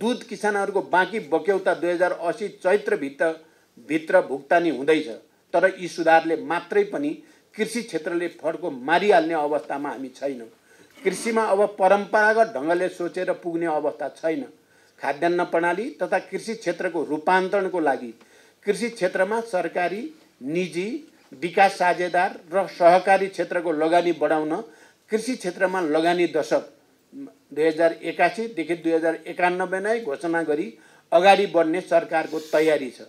दुध किसानहरूको बाँकी बक्यौता दुई हजार असी चैत्रभित्र भित्र भुक्तानी हुँदैछ तर यी सुधारले मात्रै पनि कृषि क्षेत्रले फड्को मारिहाल्ने अवस्थामा हामी छैनौँ कृषिमा अब परम्परागत ढङ्गले सोचेर पुग्ने अवस्था छैन खाद्यान्न प्रणाली तथा कृषि क्षेत्रको रूपान्तरणको लागि कृषि क्षेत्रमा सरकारी निजी विकास साझेदार र सहकारी क्षेत्रको लगानी बढाउन कृषि क्षेत्रमा लगानी दशक दुई हजार एकासीदेखि दुई हजार एकानब्बे नै घोषणा गरी अगाडि बढ्ने सरकारको तयारी छ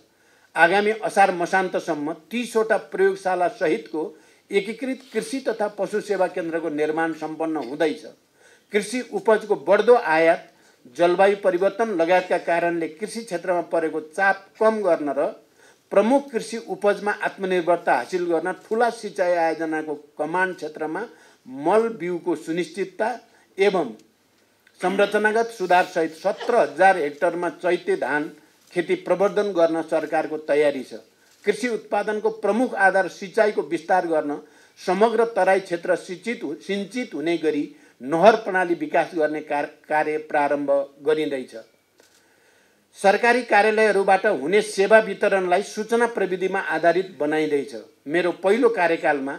आगामी असार मसान्तसम्म तिसवटा प्रयोगशाला सहितको एकीकृत कृषि तथा पशु सेवा केन्द्रको निर्माण सम्पन्न हुँदैछ कृषि उपजको बढ्दो आयात जलवायु परिवर्तन लगायतका कारणले कृषि क्षेत्रमा परेको चाप कम गर्न र प्रमुख कृषि उपजमा आत्मनिर्भरता हासिल गर्न ठुला सिँचाइ आयोजनाको कमान्ड क्षेत्रमा मल बिउको सुनिश्चितता एवं संरचनागत सुधारसहित सत्र हजार हेक्टरमा चैते धान खेती प्रवर्धन गर्न सरकारको तयारी छ कृषि उत्पादनको प्रमुख आधार सिँचाइको विस्तार गर्न समग्र तराई क्षेत्र सिचित सिन्चित हुने गरी नहर प्रणाली विकास गर्ने कार्य प्रारम्भ गरिँदैछ सरकारी कार्यालयहरूबाट हुने सेवा वितरणलाई सूचना प्रविधिमा आधारित बनाइँदैछ मेरो पहिलो कार्यकालमा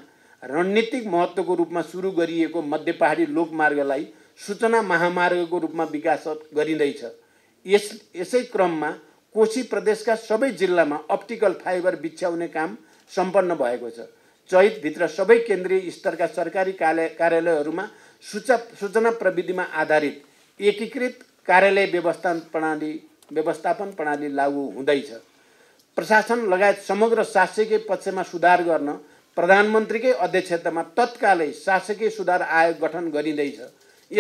रणनीतिक महत्त्वको रूपमा सुरु गरिएको मध्यपहाडी लोकमार्गलाई सूचना महामार्गको रूपमा विकास गरिँदैछ यस यसै क्रममा कोशी प्रदेशका सबै जिल्लामा अप्टिकल फाइबर बिछ्याउने काम सम्पन्न भएको छ चैतभित्र सबै केन्द्रीय स्तरका सरकारी कार्य कार्यालयहरूमा सूचना सूचना प्रविधिमा आधारित एकीकृत कार्यालय व्यवस्था प्रणाली व्यवस्थापन प्रणाली लागू हुँदैछ प्रशासन लगायत समग्र शासकीय पक्षमा सुधार गर्न प्रधानमन्त्रीकै अध्यक्षतामा तत्कालै शासकीय सुधार आयोग गठन गरिँदैछ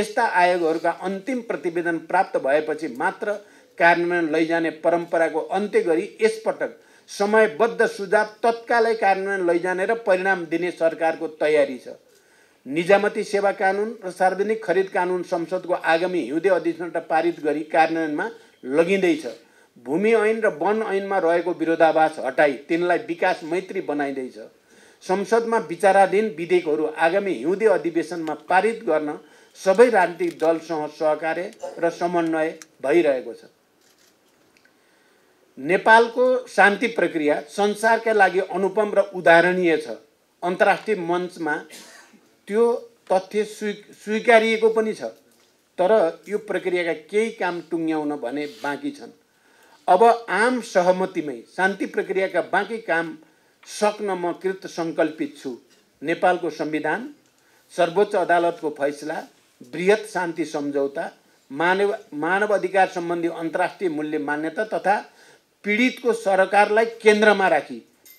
यस्ता आयोगहरूका अन्तिम प्रतिवेदन प्राप्त भएपछि मात्र कार्यान्वयन लैजाने परम्पराको अन्त्य गरी यसपटक समयबद्ध सुझाव तत्कालै कार्यान्वयन लैजाने र परिणाम दिने सरकारको तयारी छ निजामती सेवा कानुन र सार्वजनिक खरिद कानुन संसदको आगामी हिउँदे अधिवेशनबाट पारित गरी कार्यान्वयनमा लगिँदैछ भूमि ऐन र वन ऐनमा रहेको विरोधाभास हटाई तिनलाई विकास मैत्री बनाइँदैछ संसदमा विचाराधीन विधेयकहरू आगामी हिउँदे अधिवेशनमा पारित गर्न सबै राजनीतिक दलसँग सहकार्य र समन्वय भइरहेको छ नेपालको शान्ति प्रक्रिया संसारका लागि अनुपम र उदाहरणीय छ अन्तर्राष्ट्रिय मञ्चमा त्यो तथ्य स्वी स्वीकारिएको पनि छ तर यो प्रक्रियाका केही काम टुङ्ग्याउन भने बाँकी छन् अब आम सहमतिमै शान्ति प्रक्रियाका बाँकी काम सक्न म कृत सङ्कल्पित छु नेपालको संविधान सर्वोच्च अदालतको फैसला वृहत शान्ति सम्झौता मानव मानव अधिकार सम्बन्धी अन्तर्राष्ट्रिय मूल्य मान्यता तथा पीडितको सरकारलाई केन्द्रमा राखी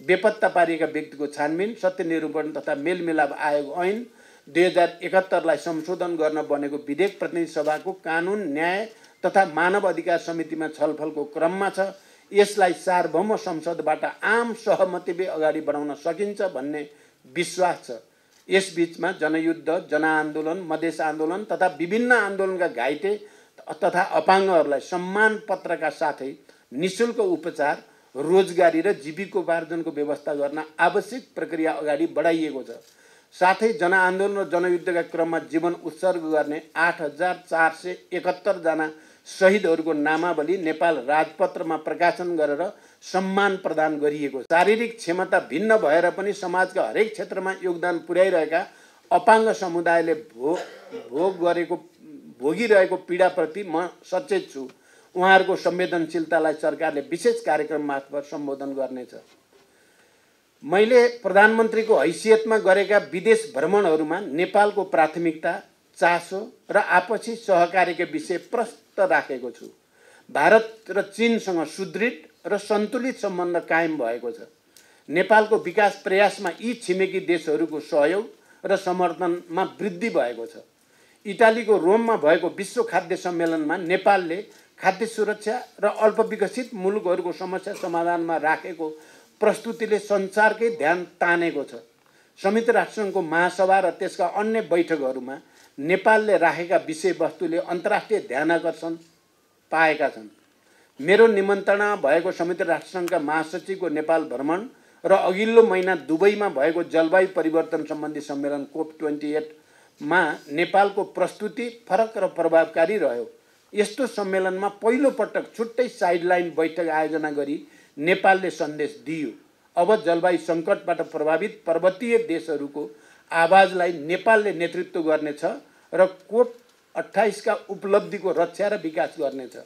बेपत्ता पारिएका व्यक्तिको छानबिन सत्य निरूपण तथा मेलमिलाप आयोग ऐन दुई हजार एकहत्तरलाई संशोधन गर्न बनेको विधेयक प्रतिनिधि सभाको कानुन न्याय तथा मानव अधिकार समितिमा छलफलको क्रममा छ यसलाई सार्वभौम संसदबाट आम सहमति अगाडि बढाउन सकिन्छ भन्ने विश्वास छ यसबिचमा जनयुद्ध जनआन्दोलन मधेस आन्दोलन तथा विभिन्न आन्दोलनका घाइते तथा अपाङ्गहरूलाई सम्मान पत्रका साथै निशुल्क उपचार रोजगारी र जीविकोपार्जनको व्यवस्था गर्न आवश्यक प्रक्रिया अगाडि बढाइएको छ साथै जनआन्दोलन र जनयुद्धका क्रममा जीवन उत्सर्ग गर्ने आठ हजार चार सय एकहत्तरजना शहीदहरूको नामावली नेपाल राजपत्रमा प्रकाशन गरेर सम्मान प्रदान गरिएको शारीरिक क्षमता भिन्न भएर पनि समाजका हरेक क्षेत्रमा योगदान पुर्याइरहेका अपाङ्ग समुदायले भो भोग गरेको भोगिरहेको पीडाप्रति म सचेत छु उहाँहरूको संवेदनशीलतालाई सरकारले विशेष कार्यक्रम मार्फत सम्बोधन गर्नेछ मैले प्रधानमन्त्रीको हैसियतमा गरेका विदेश भ्रमणहरूमा नेपालको प्राथमिकता चासो र आपसी सहकार्यको विषय प्रष्ट राखेको छु भारत र चिनसँग सुदृढ र सन्तुलित सम्बन्ध कायम भएको छ नेपालको विकास प्रयासमा यी छिमेकी देशहरूको सहयोग र समर्थनमा वृद्धि भएको छ इटालीको रोममा भएको विश्व खाद्य सम्मेलनमा नेपालले खाद्य सुरक्षा र अल्प विकसित मुलुकहरूको समस्या समाधानमा राखेको प्रस्तुतिले संसारकै ध्यान तानेको छ संयुक्त राष्ट्रसङ्घको महासभा र त्यसका अन्य बैठकहरूमा नेपालले राखेका विषयवस्तुले अन्तर्राष्ट्रिय ध्यान आकर्षण पाएका छन् मेरो निमन्त्रणा भएको संयुक्त राष्ट्रसङ्घका महासचिवको नेपाल भ्रमण र अघिल्लो महिना दुबईमा भएको जलवायु परिवर्तन सम्बन्धी सम्मेलन कोप ट्वेन्टी एटमा नेपालको प्रस्तुति फरक र प्रभावकारी रह्यो यस्तो सम्मेलनमा पहिलोपटक छुट्टै साइडलाइन बैठक आयोजना गरी नेपालले सन्देश दियो अब जलवायु सङ्कटबाट प्रभावित पर्वतीय देशहरूको आवाजलाई नेपालले नेतृत्व गर्नेछ र कोप अठाइसका उपलब्धिको रक्षा र विकास गर्नेछ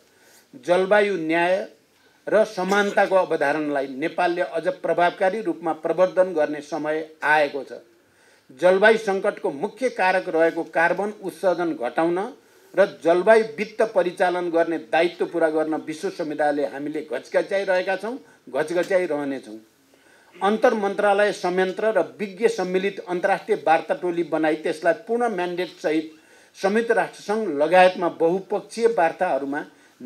जलवायु न्याय र समानताको अवधारणालाई नेपालले अझ प्रभावकारी रूपमा प्रवर्धन गर्ने समय आएको छ जलवायु सङ्कटको मुख्य कारक रहेको कार्बन उत्सर्जन घटाउन र जलवायु वित्त परिचालन गर्ने दायित्व पुरा गर्न विश्व समुदायले हामीले घचघच्याइरहेका छौँ घचघच्याइरहनेछौँ अन्तर मन्त्रालय संयन्त्र र विज्ञ सम्मिलित अन्तर्राष्ट्रिय वार्ता टोली बनाई त्यसलाई पूर्ण म्यान्डेटसहित संयुक्त राष्ट्रसङ्घ लगायतमा बहुपक्षीय वार्ताहरूमा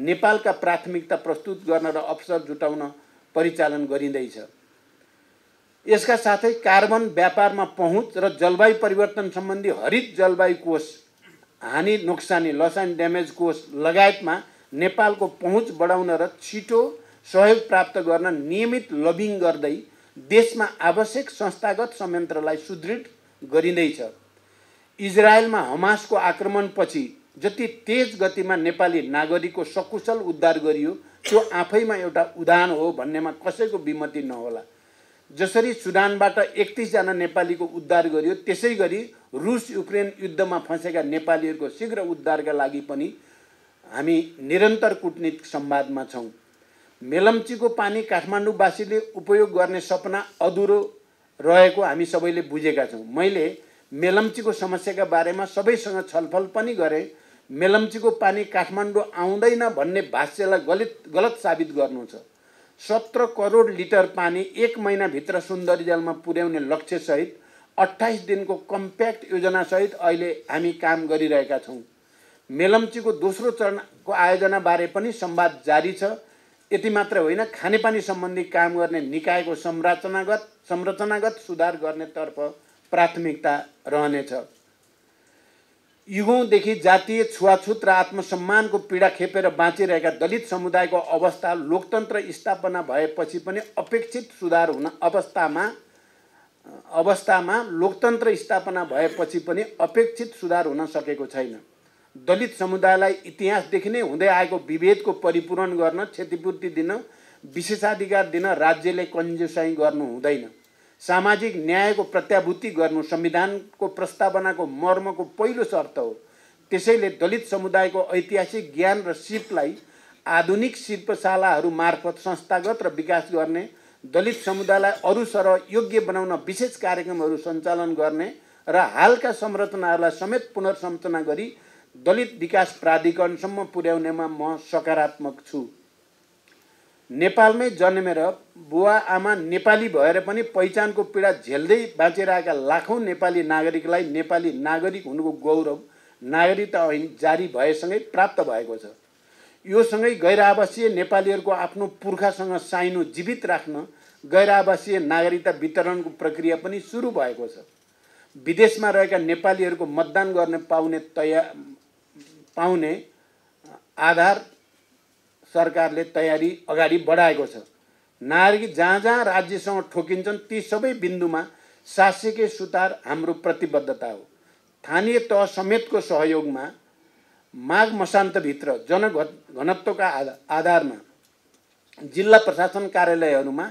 नेपालका प्राथमिकता प्रस्तुत गर्न र अवसर जुटाउन परिचालन गरिँदैछ यसका साथै कार्बन व्यापारमा पहुँच र जलवायु परिवर्तन सम्बन्धी हरित जलवायु कोष हानि नोक्सानी लस एन्ड ड्यामेज कोष लगायतमा नेपालको पहुँच बढाउन र छिटो सहयोग प्राप्त गर्न नियमित लबिङ गर्दै देशमा आवश्यक संस्थागत संयन्त्रलाई सुदृढ गरिँदैछ इजरायलमा हमासको आक्रमणपछि जति तेज गतिमा नेपाली नागरिकको सकुशल उद्धार गरियो त्यो आफैमा एउटा उदाहरण हो भन्नेमा कसैको विमति नहोला जसरी सुडानबाट एकतिसजना नेपालीको उद्धार गरियो त्यसै गरी रुस युक्रेन युद्धमा फँसेका नेपालीहरूको शीघ्र उद्धारका लागि पनि हामी निरन्तर कुटनीतिक सम्वादमा छौँ मेलम्चीको पानी काठमाडौँवासीले उपयोग गर्ने सपना अधुरो रहेको हामी सबैले बुझेका छौँ मैले मेलम्चीको समस्याका बारेमा सबैसँग छलफल पनि गरेँ मेलम्चीको पानी काठमाडौँ आउँदैन भन्ने भाष्यलाई गलित गलत साबित गर्नु छ सत्र करोड लिटर पानी एक महिनाभित्र सुन्दरी जलमा पुर्याउने लक्ष्यसहित अट्ठाइस दिनको कम्प्याक्ट योजनासहित अहिले हामी काम गरिरहेका छौँ मेलम्चीको दोस्रो चरणको आयोजनाबारे पनि संवाद जारी छ यति मात्र होइन खानेपानी सम्बन्धी काम गर्ने निकायको संरचनागत संरचनागत सुधार गर्नेतर्फ प्राथमिकता रहनेछ युगौँदेखि जातीय छुवाछुत र आत्मसम्मानको पीडा खेपेर बाँचिरहेका दलित समुदायको अवस्था लोकतन्त्र स्थापना भएपछि पनि अपेक्षित सुधार हुन अवस्थामा अवस्थामा लोकतन्त्र स्थापना भएपछि पनि अपेक्षित सुधार हुन सकेको छैन दलित समुदायलाई इतिहासदेखि नै हुँदै आएको विभेदको परिपूरण गर्न क्षतिपूर्ति दिन विशेषाधिकार दिन राज्यले कन्जुसाई गर्नु हुँदैन सामाजिक न्यायको प्रत्याभूति गर्नु संविधानको प्रस्तावनाको मर्मको पहिलो शर्त हो त्यसैले दलित समुदायको ऐतिहासिक ज्ञान र सिपलाई आधुनिक शिल्पशालाहरू मार्फत संस्थागत र विकास गर्ने दलित समुदायलाई अरू सरह योग्य बनाउन विशेष कार्यक्रमहरू सञ्चालन गर्ने र हालका संरचनाहरूलाई समेत पुनर्संरचना गरी दलित विकास प्राधिकरणसम्म पुर्याउनेमा म सकारात्मक छु नेपालमै जन्मेर बुवा आमा नेपाली भएर पनि पहिचानको पीडा झेल्दै बाँचेर आएका लाखौँ नेपाली नागरिकलाई नेपाली नागरिक हुनुको गौरव नागरिकता ऐन जारी भएसँगै प्राप्त भएको छ योसँगै गैर आवासीय नेपालीहरूको आफ्नो पुर्खासँग साइनो जीवित राख्न गैर आवासीय नागरिकता वितरणको प्रक्रिया पनि सुरु भएको छ विदेशमा रहेका नेपालीहरूको मतदान गर्न पाउने तया पाउने आधार सरकारले तयारी अगाडि बढाएको छ नागरिक जहाँ जहाँ राज्यसँग ठोकिन्छन् ती सबै बिन्दुमा शासकीय सुधार हाम्रो प्रतिबद्धता हो स्थानीय तह समेतको सहयोगमा माघ मशान्तभित्र जनघ घनत्वका आधारमा जिल्ला प्रशासन कार्यालयहरूमा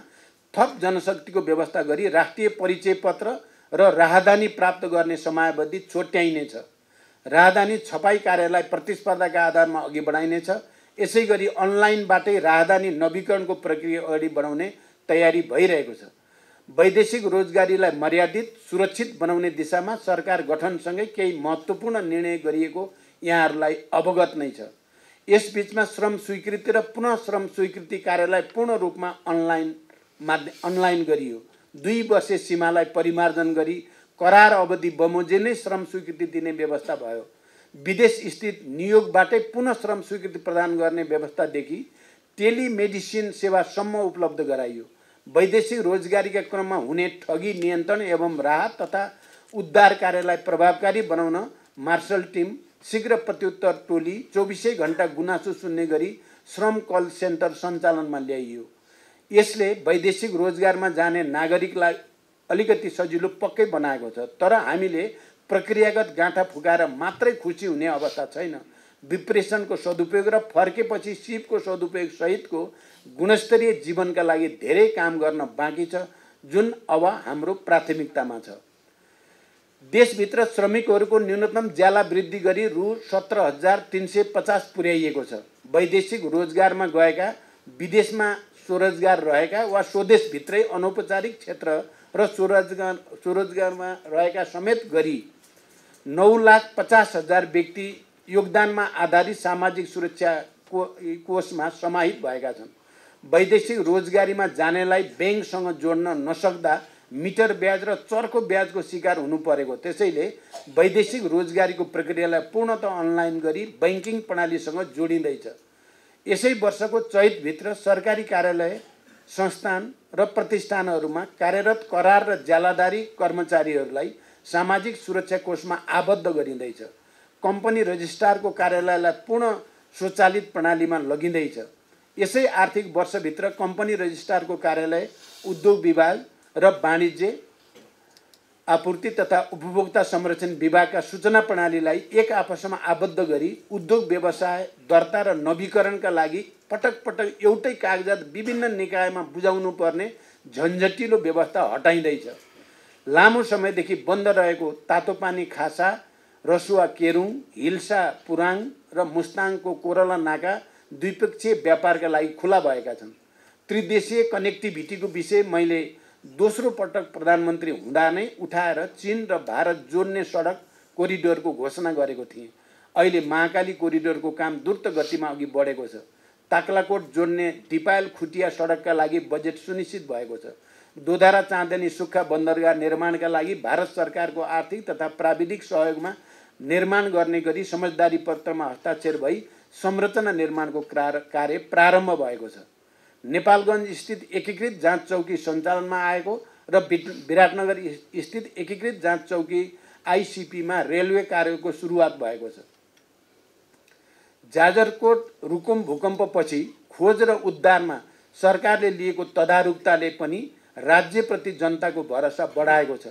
थप जनशक्तिको व्यवस्था गरी राष्ट्रिय परिचय पत्र र राहदानी प्राप्त गर्ने समयावधि छोट्याइनेछ राहदानी छपाई कार्यलाई प्रतिस्पर्धाका आधारमा अघि बढाइनेछ यसै गरी अनलाइनबाटै राहदानी नवीकरणको प्रक्रिया अगाडि बढाउने तयारी भइरहेको छ वैदेशिक रोजगारीलाई मर्यादित सुरक्षित बनाउने दिशामा सरकार गठनसँगै केही महत्त्वपूर्ण निर्णय गरिएको यहाँहरूलाई अवगत नै छ यसबिचमा श्रम स्वीकृति र पुनः श्रम स्वीकृति कार्यलाई पूर्ण रूपमा अनलाइन माध्य अनलाइन गरियो दुई वर्षे सीमालाई परिमार्जन गरी करार अवधि बमोजे नै श्रम स्वीकृति दिने व्यवस्था भयो विदेश स्थित नियोगबाटै पुनः श्रम स्वीकृति प्रदान गर्ने व्यवस्थादेखि टेलिमेडिसिन सेवासम्म उपलब्ध गराइयो वैदेशिक रोजगारीका क्रममा हुने ठगी नियन्त्रण एवं राहत तथा उद्धार कार्यलाई प्रभावकारी बनाउन मार्सल टिम शीघ्र प्रत्युत्तर टोली चौबिसै घन्टा गुनासो सुन्ने गरी श्रम कल सेन्टर सञ्चालनमा ल्याइयो यसले वैदेशिक रोजगारमा जाने नागरिकलाई अलिकति सजिलो पक्कै बनाएको छ तर हामीले प्रक्रियागत गाँठा फुकाएर मात्रै खुसी हुने अवस्था छैन डिप्रेसनको सदुपयोग र फर्केपछि सिपको सदुपयोग सहितको गुणस्तरीय जीवनका लागि धेरै काम गर्न बाँकी छ जुन अब हाम्रो प्राथमिकतामा छ देशभित्र श्रमिकहरूको न्यूनतम ज्याला वृद्धि गरी रु सत्र हजार तिन सय पचास पुर्याइएको छ वैदेशिक रोजगारमा गएका विदेशमा स्वरोजगार रहेका वा स्वदेशभित्रै अनौपचारिक क्षेत्र र स्वरोजगार स्वरोजगारमा रहेका समेत गरी नौ लाख पचास हजार व्यक्ति योगदानमा आधारित सामाजिक सुरक्षा को कोषमा समाहित भएका छन् वैदेशिक रोजगारीमा जानेलाई ब्याङ्कसँग जोड्न नसक्दा मिटर ब्याज र चर्को ब्याजको शिकार हुनु परेको त्यसैले वैदेशिक रोजगारीको प्रक्रियालाई पूर्णत अनलाइन गरी ब्याङ्किङ प्रणालीसँग जोडिँदैछ यसै वर्षको चैतभित्र सरकारी कार्यालय संस्थान र प्रतिष्ठानहरूमा कार्यरत करार र ज्यालादारी कर्मचारीहरूलाई सामाजिक सुरक्षा कोषमा आबद्ध गरिँदैछ कम्पनी रजिस्ट्रारको कार्यालयलाई पूर्ण स्वचालित प्रणालीमा लगिँदैछ यसै आर्थिक वर्षभित्र कम्पनी रजिस्ट्रारको कार्यालय उद्योग विभाग र वाणिज्य आपूर्ति तथा उपभोक्ता संरक्षण विभागका सूचना प्रणालीलाई एक आपसमा आबद्ध गरी उद्योग व्यवसाय दर्ता र नवीकरणका लागि पटक पटक एउटै कागजात विभिन्न निकायमा बुझाउनु पर्ने झन्झटिलो व्यवस्था हटाइँदैछ लामो समयदेखि बन्द रहेको तातोपानी खासा रसुवा केरुङ हिल्सा पुराङ र मुस्ताङको कोरला नाका द्विपक्षीय व्यापारका लागि खुला भएका छन् त्रिदेशीय कनेक्टिभिटीको विषय मैले दोस्रो पटक प्रधानमन्त्री हुँदा नै उठाएर चिन र भारत जोड्ने सडक कोरिडोरको घोषणा गरेको थिएँ अहिले महाकाली कोरिडोरको काम द्रुत गतिमा अघि बढेको छ ताक्लाकोट जोड्ने टिपायल खुटिया सडकका लागि बजेट सुनिश्चित भएको छ दोधारा चाँदनी सुक्खा बन्दरगाह निर्माणका लागि भारत सरकारको आर्थिक तथा प्राविधिक सहयोगमा निर्माण गर्ने गरी समझदारी पत्रमा हस्ताक्षर भई संरचना निर्माणको कार्य प्रारम्भ भएको छ नेपालगञ्ज स्थित एकीकृत जाँच चौकी सञ्चालनमा आएको र विराटनगर स्थित एकीकृत जाँच चौकी आइसिपीमा रेलवे कार्यको सुरुवात भएको छ जाजरकोट रुकुम भूकम्पपछि खोज र उद्धारमा सरकारले लिएको तदारुकताले पनि राज्यप्रति जनताको भरोसा बढाएको छ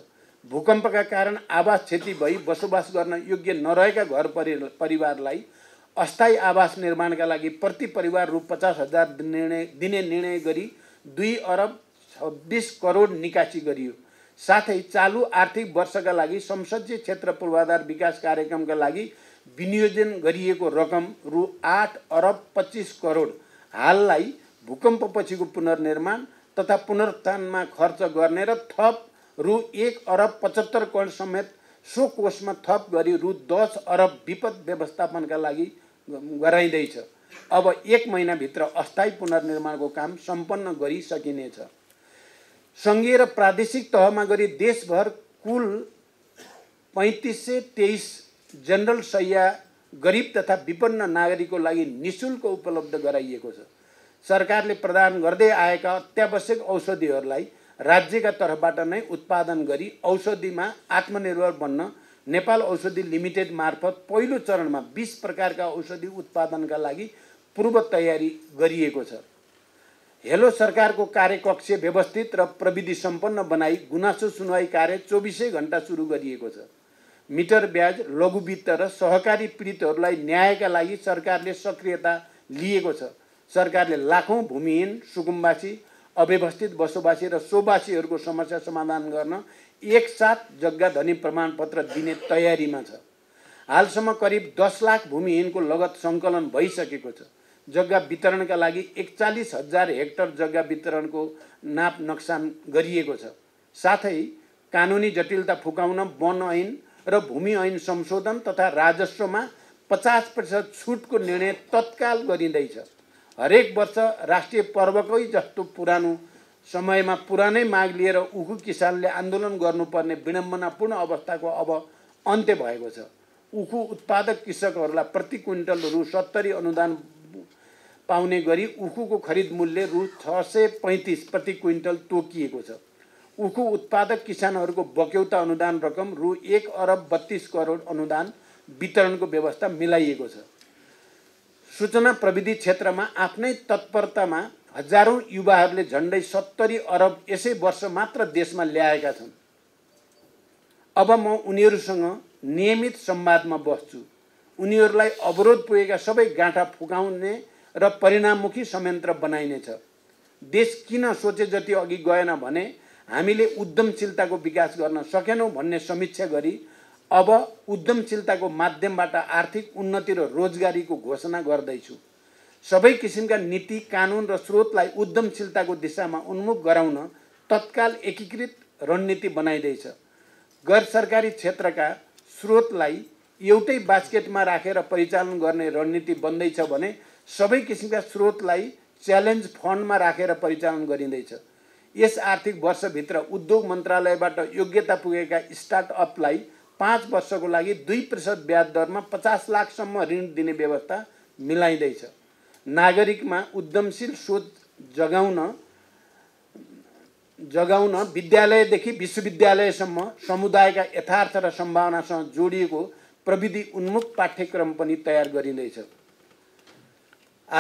भूकम्पका कारण आवास क्षति भई बसोबास गर्न योग्य नरहेका घर परि परिवारलाई अस्थायी आवास निर्माणका लागि प्रति परिवार रु पचास हजार निर्णय दिने निर्णय गरी दुई अरब छब्बिस करोड निकासी गरियो साथै चालु आर्थिक वर्षका लागि संसदीय क्षेत्र पूर्वाधार विकास कार्यक्रमका लागि विनियोजन गरिएको रकम रु आठ अरब पच्चिस करोड हाललाई भूकम्पपछिको पुनर्निर्माण तथा पुनरुत्थानमा खर्च गर्ने र थप रु एक अरब पचहत्तर करोड समेत सो कोषमा थप गरी रु दस अरब विपद व्यवस्थापनका लागि गराइँदैछ अब एक महिनाभित्र अस्थायी पुनर्निर्माणको काम सम्पन्न गरिसकिनेछ सङ्घीय र प्रादेशिक तहमा गरी देशभर कुल पैँतिस सय तेइस जनरल सय्या गरिब तथा विपन्न नागरिकको लागि निशुल्क उपलब्ध गराइएको छ सरकारले प्रदान गर्दै आएका अत्यावश्यक औषधिहरूलाई राज्यका तर्फबाट नै उत्पादन गरी औषधिमा आत्मनिर्भर बन्न नेपाल औषधि लिमिटेड मार्फत पहिलो चरणमा बिस प्रकारका औषधि उत्पादनका लागि पूर्व तयारी गरिएको छ हेलो सरकारको कार्यकक्ष व्यवस्थित र प्रविधि सम्पन्न बनाई गुनासो सुनवाई कार्य चौबिसै घन्टा सुरु गरिएको छ मिटर ब्याज लघुवित्त र सहकारी पीडितहरूलाई न्यायका लागि सरकारले सक्रियता लिएको छ सरकारले लाखौँ भूमिहीन सुकुम्बासी अव्यवस्थित बसोबासी र सोबासीहरूको समस्या समाधान गर्न एकसाथ जग्गा धनी प्रमाणपत्र दिने तयारीमा छ हालसम्म करिब दस लाख भूमिहीनको लगत सङ्कलन भइसकेको छ जग्गा वितरणका लागि एकचालिस हजार हेक्टर जग्गा वितरणको नाप नक्सान गरिएको छ साथै कानुनी जटिलता फुकाउन वन ऐन र भूमि ऐन संशोधन तथा राजस्वमा पचास प्रतिशत छुटको निर्णय तत्काल गरिँदैछ हरेक वर्ष राष्ट्रिय पर्वकै जस्तो पुरानो समयमा पुरानै माग लिएर उखु किसानले आन्दोलन गर्नुपर्ने विडम्बनापूर्ण अवस्थाको अब अन्त्य भएको छ उखु उत्पादक कृषकहरूलाई प्रति क्विन्टल रु सत्तरी अनुदान पाउने गरी उखुको खरिद मूल्य रु छ सय पैँतिस प्रति क्विन्टल तोकिएको छ उखु उत्पादक किसानहरूको बक्यौता अनुदान रकम रु एक अरब बत्तिस करोड अनुदान वितरणको व्यवस्था मिलाइएको छ सूचना प्रविधि क्षेत्रमा आफ्नै तत्परतामा हजारौँ युवाहरूले झन्डै सत्तरी अरब यसै वर्ष मात्र देशमा ल्याएका छन् अब म उनीहरूसँग नियमित संवादमा बस्छु उनीहरूलाई अवरोध पुगेका सबै गाँठा फुकाउने र परिणाममुखी संयन्त्र बनाइनेछ देश किन सोचे जति अघि गएन भने हामीले उद्यमशीलताको विकास गर्न सकेनौँ भन्ने समीक्षा गरी अब उद्यमशीलताको माध्यमबाट आर्थिक उन्नति र रोजगारीको घोषणा गर्दैछु सबै किसिमका नीति कानुन र स्रोतलाई उद्यमशीलताको दिशामा उन्मुख गराउन तत्काल एकीकृत रणनीति बनाइँदैछ गैर सरकारी क्षेत्रका स्रोतलाई एउटै बास्केटमा राखेर रा परिचालन गर्ने रणनीति बन्दैछ भने सबै किसिमका स्रोतलाई च्यालेन्ज फन्डमा राखेर रा परिचालन गरिँदैछ यस आर्थिक वर्षभित्र उद्योग मन्त्रालयबाट योग्यता पुगेका स्टार्टअपलाई पाँच वर्षको लागि दुई प्रतिशत ब्याज दरमा पचास लाखसम्म ऋण दिने व्यवस्था मिलाइँदैछ नागरिकमा उद्यमशील सोच जगाउन जगाउन विद्यालयदेखि विश्वविद्यालयसम्म समुदायका यथार्थ र सम्भावनासँग जोडिएको प्रविधि उन्मुख पाठ्यक्रम पनि तयार गरिँदैछ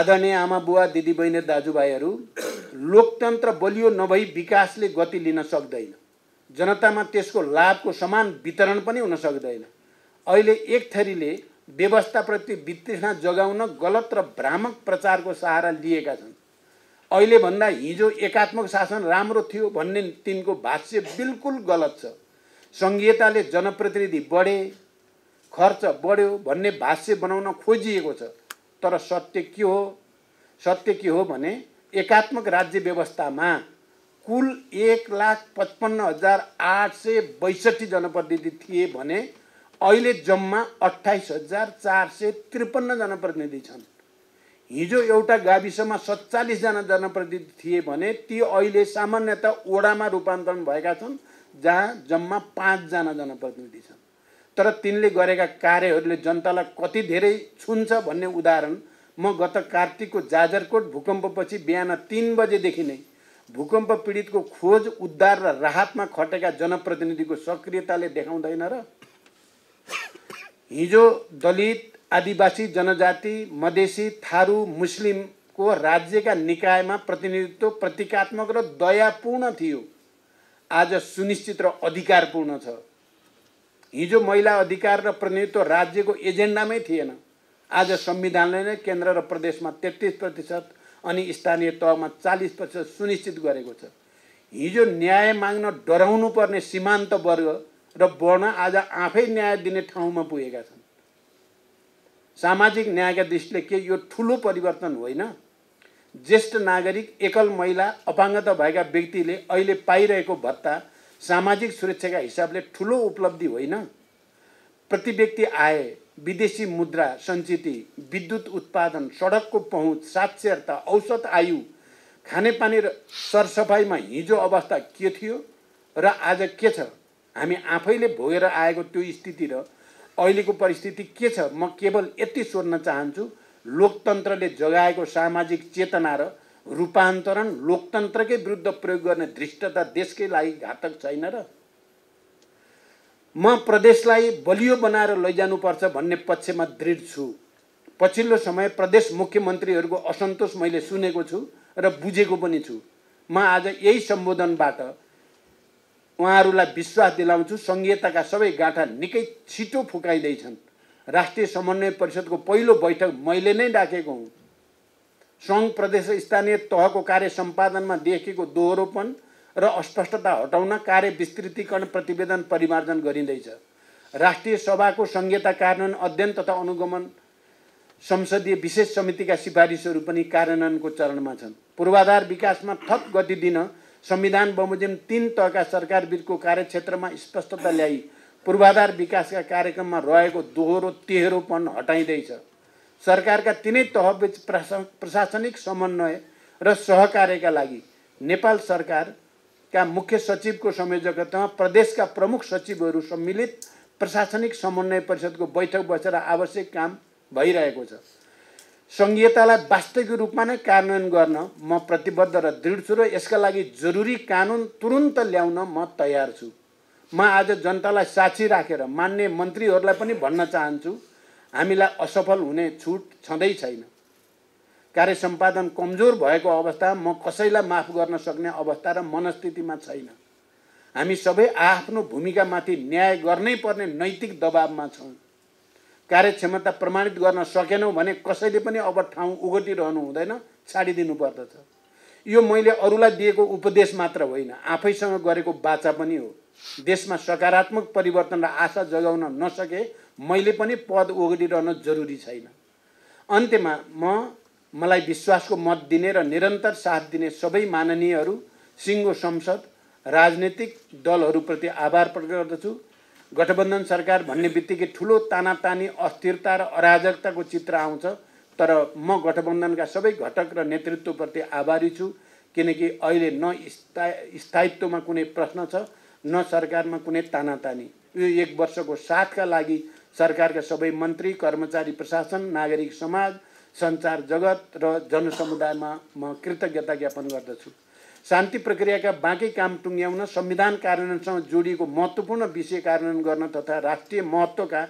आदरणीय आमा बुवा दिदीबहिनी दाजुभाइहरू लोकतन्त्र बलियो नभई विकासले गति लिन सक्दैन जनतामा त्यसको लाभको समान वितरण पनि हुन सक्दैन अहिले एक थरीले व्यवस्थाप्रति वितृष्णा जोगाउन गलत र भ्रामक प्रचारको सहारा लिएका छन् अहिले भन्दा हिजो एकात्मक शासन राम्रो थियो भन्ने तिनको भाष्य बिल्कुल गलत छ सङ्घीयताले जनप्रतिनिधि बढे खर्च बढ्यो भन्ने भाष्य बनाउन खोजिएको छ तर सत्य के हो सत्य के हो भने एकात्मक राज्य व्यवस्थामा कुल एक लाख पचपन्न हजार आठ सय बैसठी जनप्रतिनिधि थिए भने अहिले जम्मा अठाइस हजार चार सय त्रिपन्न जनप्रतिनिधि छन् हिजो एउटा गाविसमा सत्तालिसजना जनप्रतिनिधि थिए भने ती अहिले सामान्यत ओडामा रूपान्तरण भएका छन् जहाँ जम्मा पाँचजना जनप्रतिनिधि छन् तर तिनले गरेका कार्यहरूले जनतालाई कति धेरै छुन्छ भन्ने उदाहरण म गत कार्तिकको जाजरकोट भूकम्पपछि बिहान तिन बजेदेखि नै भूकम्प पीडितको खोज उद्धार र राहतमा खटेका जनप्रतिनिधिको सक्रियताले देखाउँदैन र हिजो दलित आदिवासी जनजाति मधेसी थारू मुस्लिमको राज्यका निकायमा प्रतिनिधित्व प्रतीकात्मक र दयापूर्ण थियो आज सुनिश्चित र अधिकारपूर्ण छ हिजो महिला अधिकार र प्रतिनिधित्व राज्यको एजेन्डामै थिएन आज संविधानले नै केन्द्र र प्रदेशमा तेत्तिस प्रतिशत अनि स्थानीय तहमा चालिस प्रतिशत सुनिश्चित गरेको छ हिजो न्याय माग्न डराउनु पर्ने सीमान्त वर्ग र वर्ण आज आफै न्याय दिने ठाउँमा पुगेका छन् सामाजिक न्यायका दृष्टिले के यो ठुलो परिवर्तन होइन ज्येष्ठ नागरिक एकल महिला अपाङ्गता भएका व्यक्तिले अहिले पाइरहेको भत्ता सामाजिक सुरक्षाका हिसाबले ठुलो उपलब्धि होइन प्रति व्यक्ति आए विदेशी मुद्रा सञ्चिति विद्युत उत्पादन सडकको पहुँच साक्षरता औसत आयु खानेपानी र सरसफाइमा हिजो अवस्था के थियो र आज के छ हामी आफैले भोगेर आएको त्यो स्थिति र अहिलेको परिस्थिति के छ म केवल यति सोध्न चाहन्छु लोकतन्त्रले जगाएको सामाजिक चेतना र रूपान्तरण लोकतन्त्रकै विरुद्ध प्रयोग गर्ने धृष्टता देशकै लागि घातक छैन र म प्रदेशलाई बलियो बनाएर लैजानुपर्छ भन्ने पक्षमा दृढ छु पछिल्लो समय प्रदेश मुख्यमन्त्रीहरूको असन्तोष मैले सुनेको छु र बुझेको पनि छु म आज यही सम्बोधनबाट उहाँहरूलाई विश्वास दिलाउँछु सङ्घीयताका सबै गाँठा निकै छिटो फुकाइँदैछन् राष्ट्रिय समन्वय परिषदको पहिलो बैठक मैले नै डाकेको हुँ सङ्घ प्रदेश स्थानीय तहको कार्य सम्पादनमा देखेको दोहोरोपन र अस्पष्टता हटाउन कार्य विस्तृतिकरण प्रतिवेदन परिमार्जन गरिँदैछ राष्ट्रिय सभाको संहिता कार्यान्वयन अध्ययन तथा अनुगमन संसदीय विशेष समितिका सिफारिसहरू पनि कार्यान्वयनको चरणमा छन् पूर्वाधार विकासमा थप गति दिन संविधान बमोजिम तिन तहका सरकारबिचको कार्यक्षेत्रमा स्पष्टता ल्याई पूर्वाधार विकासका कार्यक्रममा रहेको दोहोरो तेह्रोपन हटाइँदैछ सरकारका तिनै तहबीच प्रशासनिक समन्वय र सहकार्यका लागि नेपाल सरकार का मुख्य सचिवको संयोजकतामा प्रदेशका प्रमुख सचिवहरू सम्मिलित प्रशासनिक समन्वय परिषदको बैठक बसेर आवश्यक काम भइरहेको छ सङ्घीयतालाई वास्तविक रूपमा नै कार्यान्वयन गर्न म प्रतिबद्ध र दृढ छु र यसका लागि जरुरी कानुन तुरुन्त ल्याउन म तयार छु म आज जनतालाई साक्षी राखेर मान्ने मन्त्रीहरूलाई पनि भन्न चाहन्छु हामीलाई असफल हुने छुट छँदै छैन कार्य सम्पादन कमजोर भएको अवस्था म कसैलाई माफ गर्न सक्ने अवस्था र मनस्थितिमा छैन हामी सबै आफ्नो भूमिकामाथि न्याय गर्नै पर्ने नैतिक दबावमा छौँ कार्यक्षमता प्रमाणित गर्न सकेनौँ भने कसैले पनि अब ठाउँ उगटिरहनु हुँदैन छाडिदिनु पर्दछ यो मैले अरूलाई दिएको उपदेश मात्र होइन आफैसँग गरेको बाचा पनि हो देशमा सकारात्मक परिवर्तन र आशा जगाउन नसके मैले पनि पद ओगटिरहन जरुरी छैन अन्त्यमा म मलाई विश्वासको मत दिने र निरन्तर साथ दिने सबै माननीयहरू सिङ्गो संसद राजनैतिक दलहरूप्रति आभार प्रकट गर्दछु गठबन्धन सरकार भन्ने बित्तिकै ठुलो तानातानी अस्थिरता र अराजकताको चित्र आउँछ तर म गठबन्धनका सबै घटक र नेतृत्वप्रति आभारी छु किनकि अहिले न स्थायित्वमा कुनै प्रश्न छ न सरकारमा कुनै तानातानी यो एक वर्षको साथका लागि सरकारका सबै मन्त्री कर्मचारी प्रशासन नागरिक समाज सञ्चार जगत र जनसमुदायमा म कृतज्ञता ज्ञापन गर्दछु शान्ति प्रक्रियाका बाँकी काम टुङ्ग्याउन संविधान कार्यान्वयनसँग जोडिएको महत्त्वपूर्ण विषय कार्यान्वयन गर्न तथा राष्ट्रिय महत्त्वका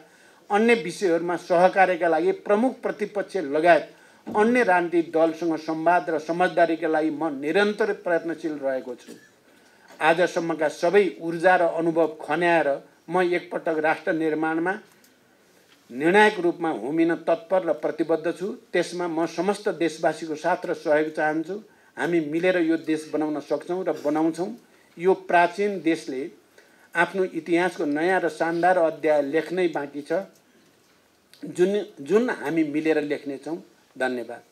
अन्य विषयहरूमा सहकार्यका लागि प्रमुख प्रतिपक्ष लगायत अन्य राजनीतिक दलसँग संवाद र समझदारीका लागि म निरन्तर प्रयत्नशील रहेको छु आजसम्मका सबै ऊर्जा र अनुभव खन्याएर म एकपटक राष्ट्र निर्माणमा निर्णायक रूपमा हुमिन तत्पर र प्रतिबद्ध छु त्यसमा म समस्त देशवासीको साथ र सहयोग चाहन्छु हामी मिलेर यो देश बनाउन सक्छौँ र बनाउँछौँ यो प्राचीन देशले आफ्नो इतिहासको नयाँ र शानदार अध्याय लेख्नै बाँकी छ जुन जुन हामी मिलेर लेख्नेछौँ धन्यवाद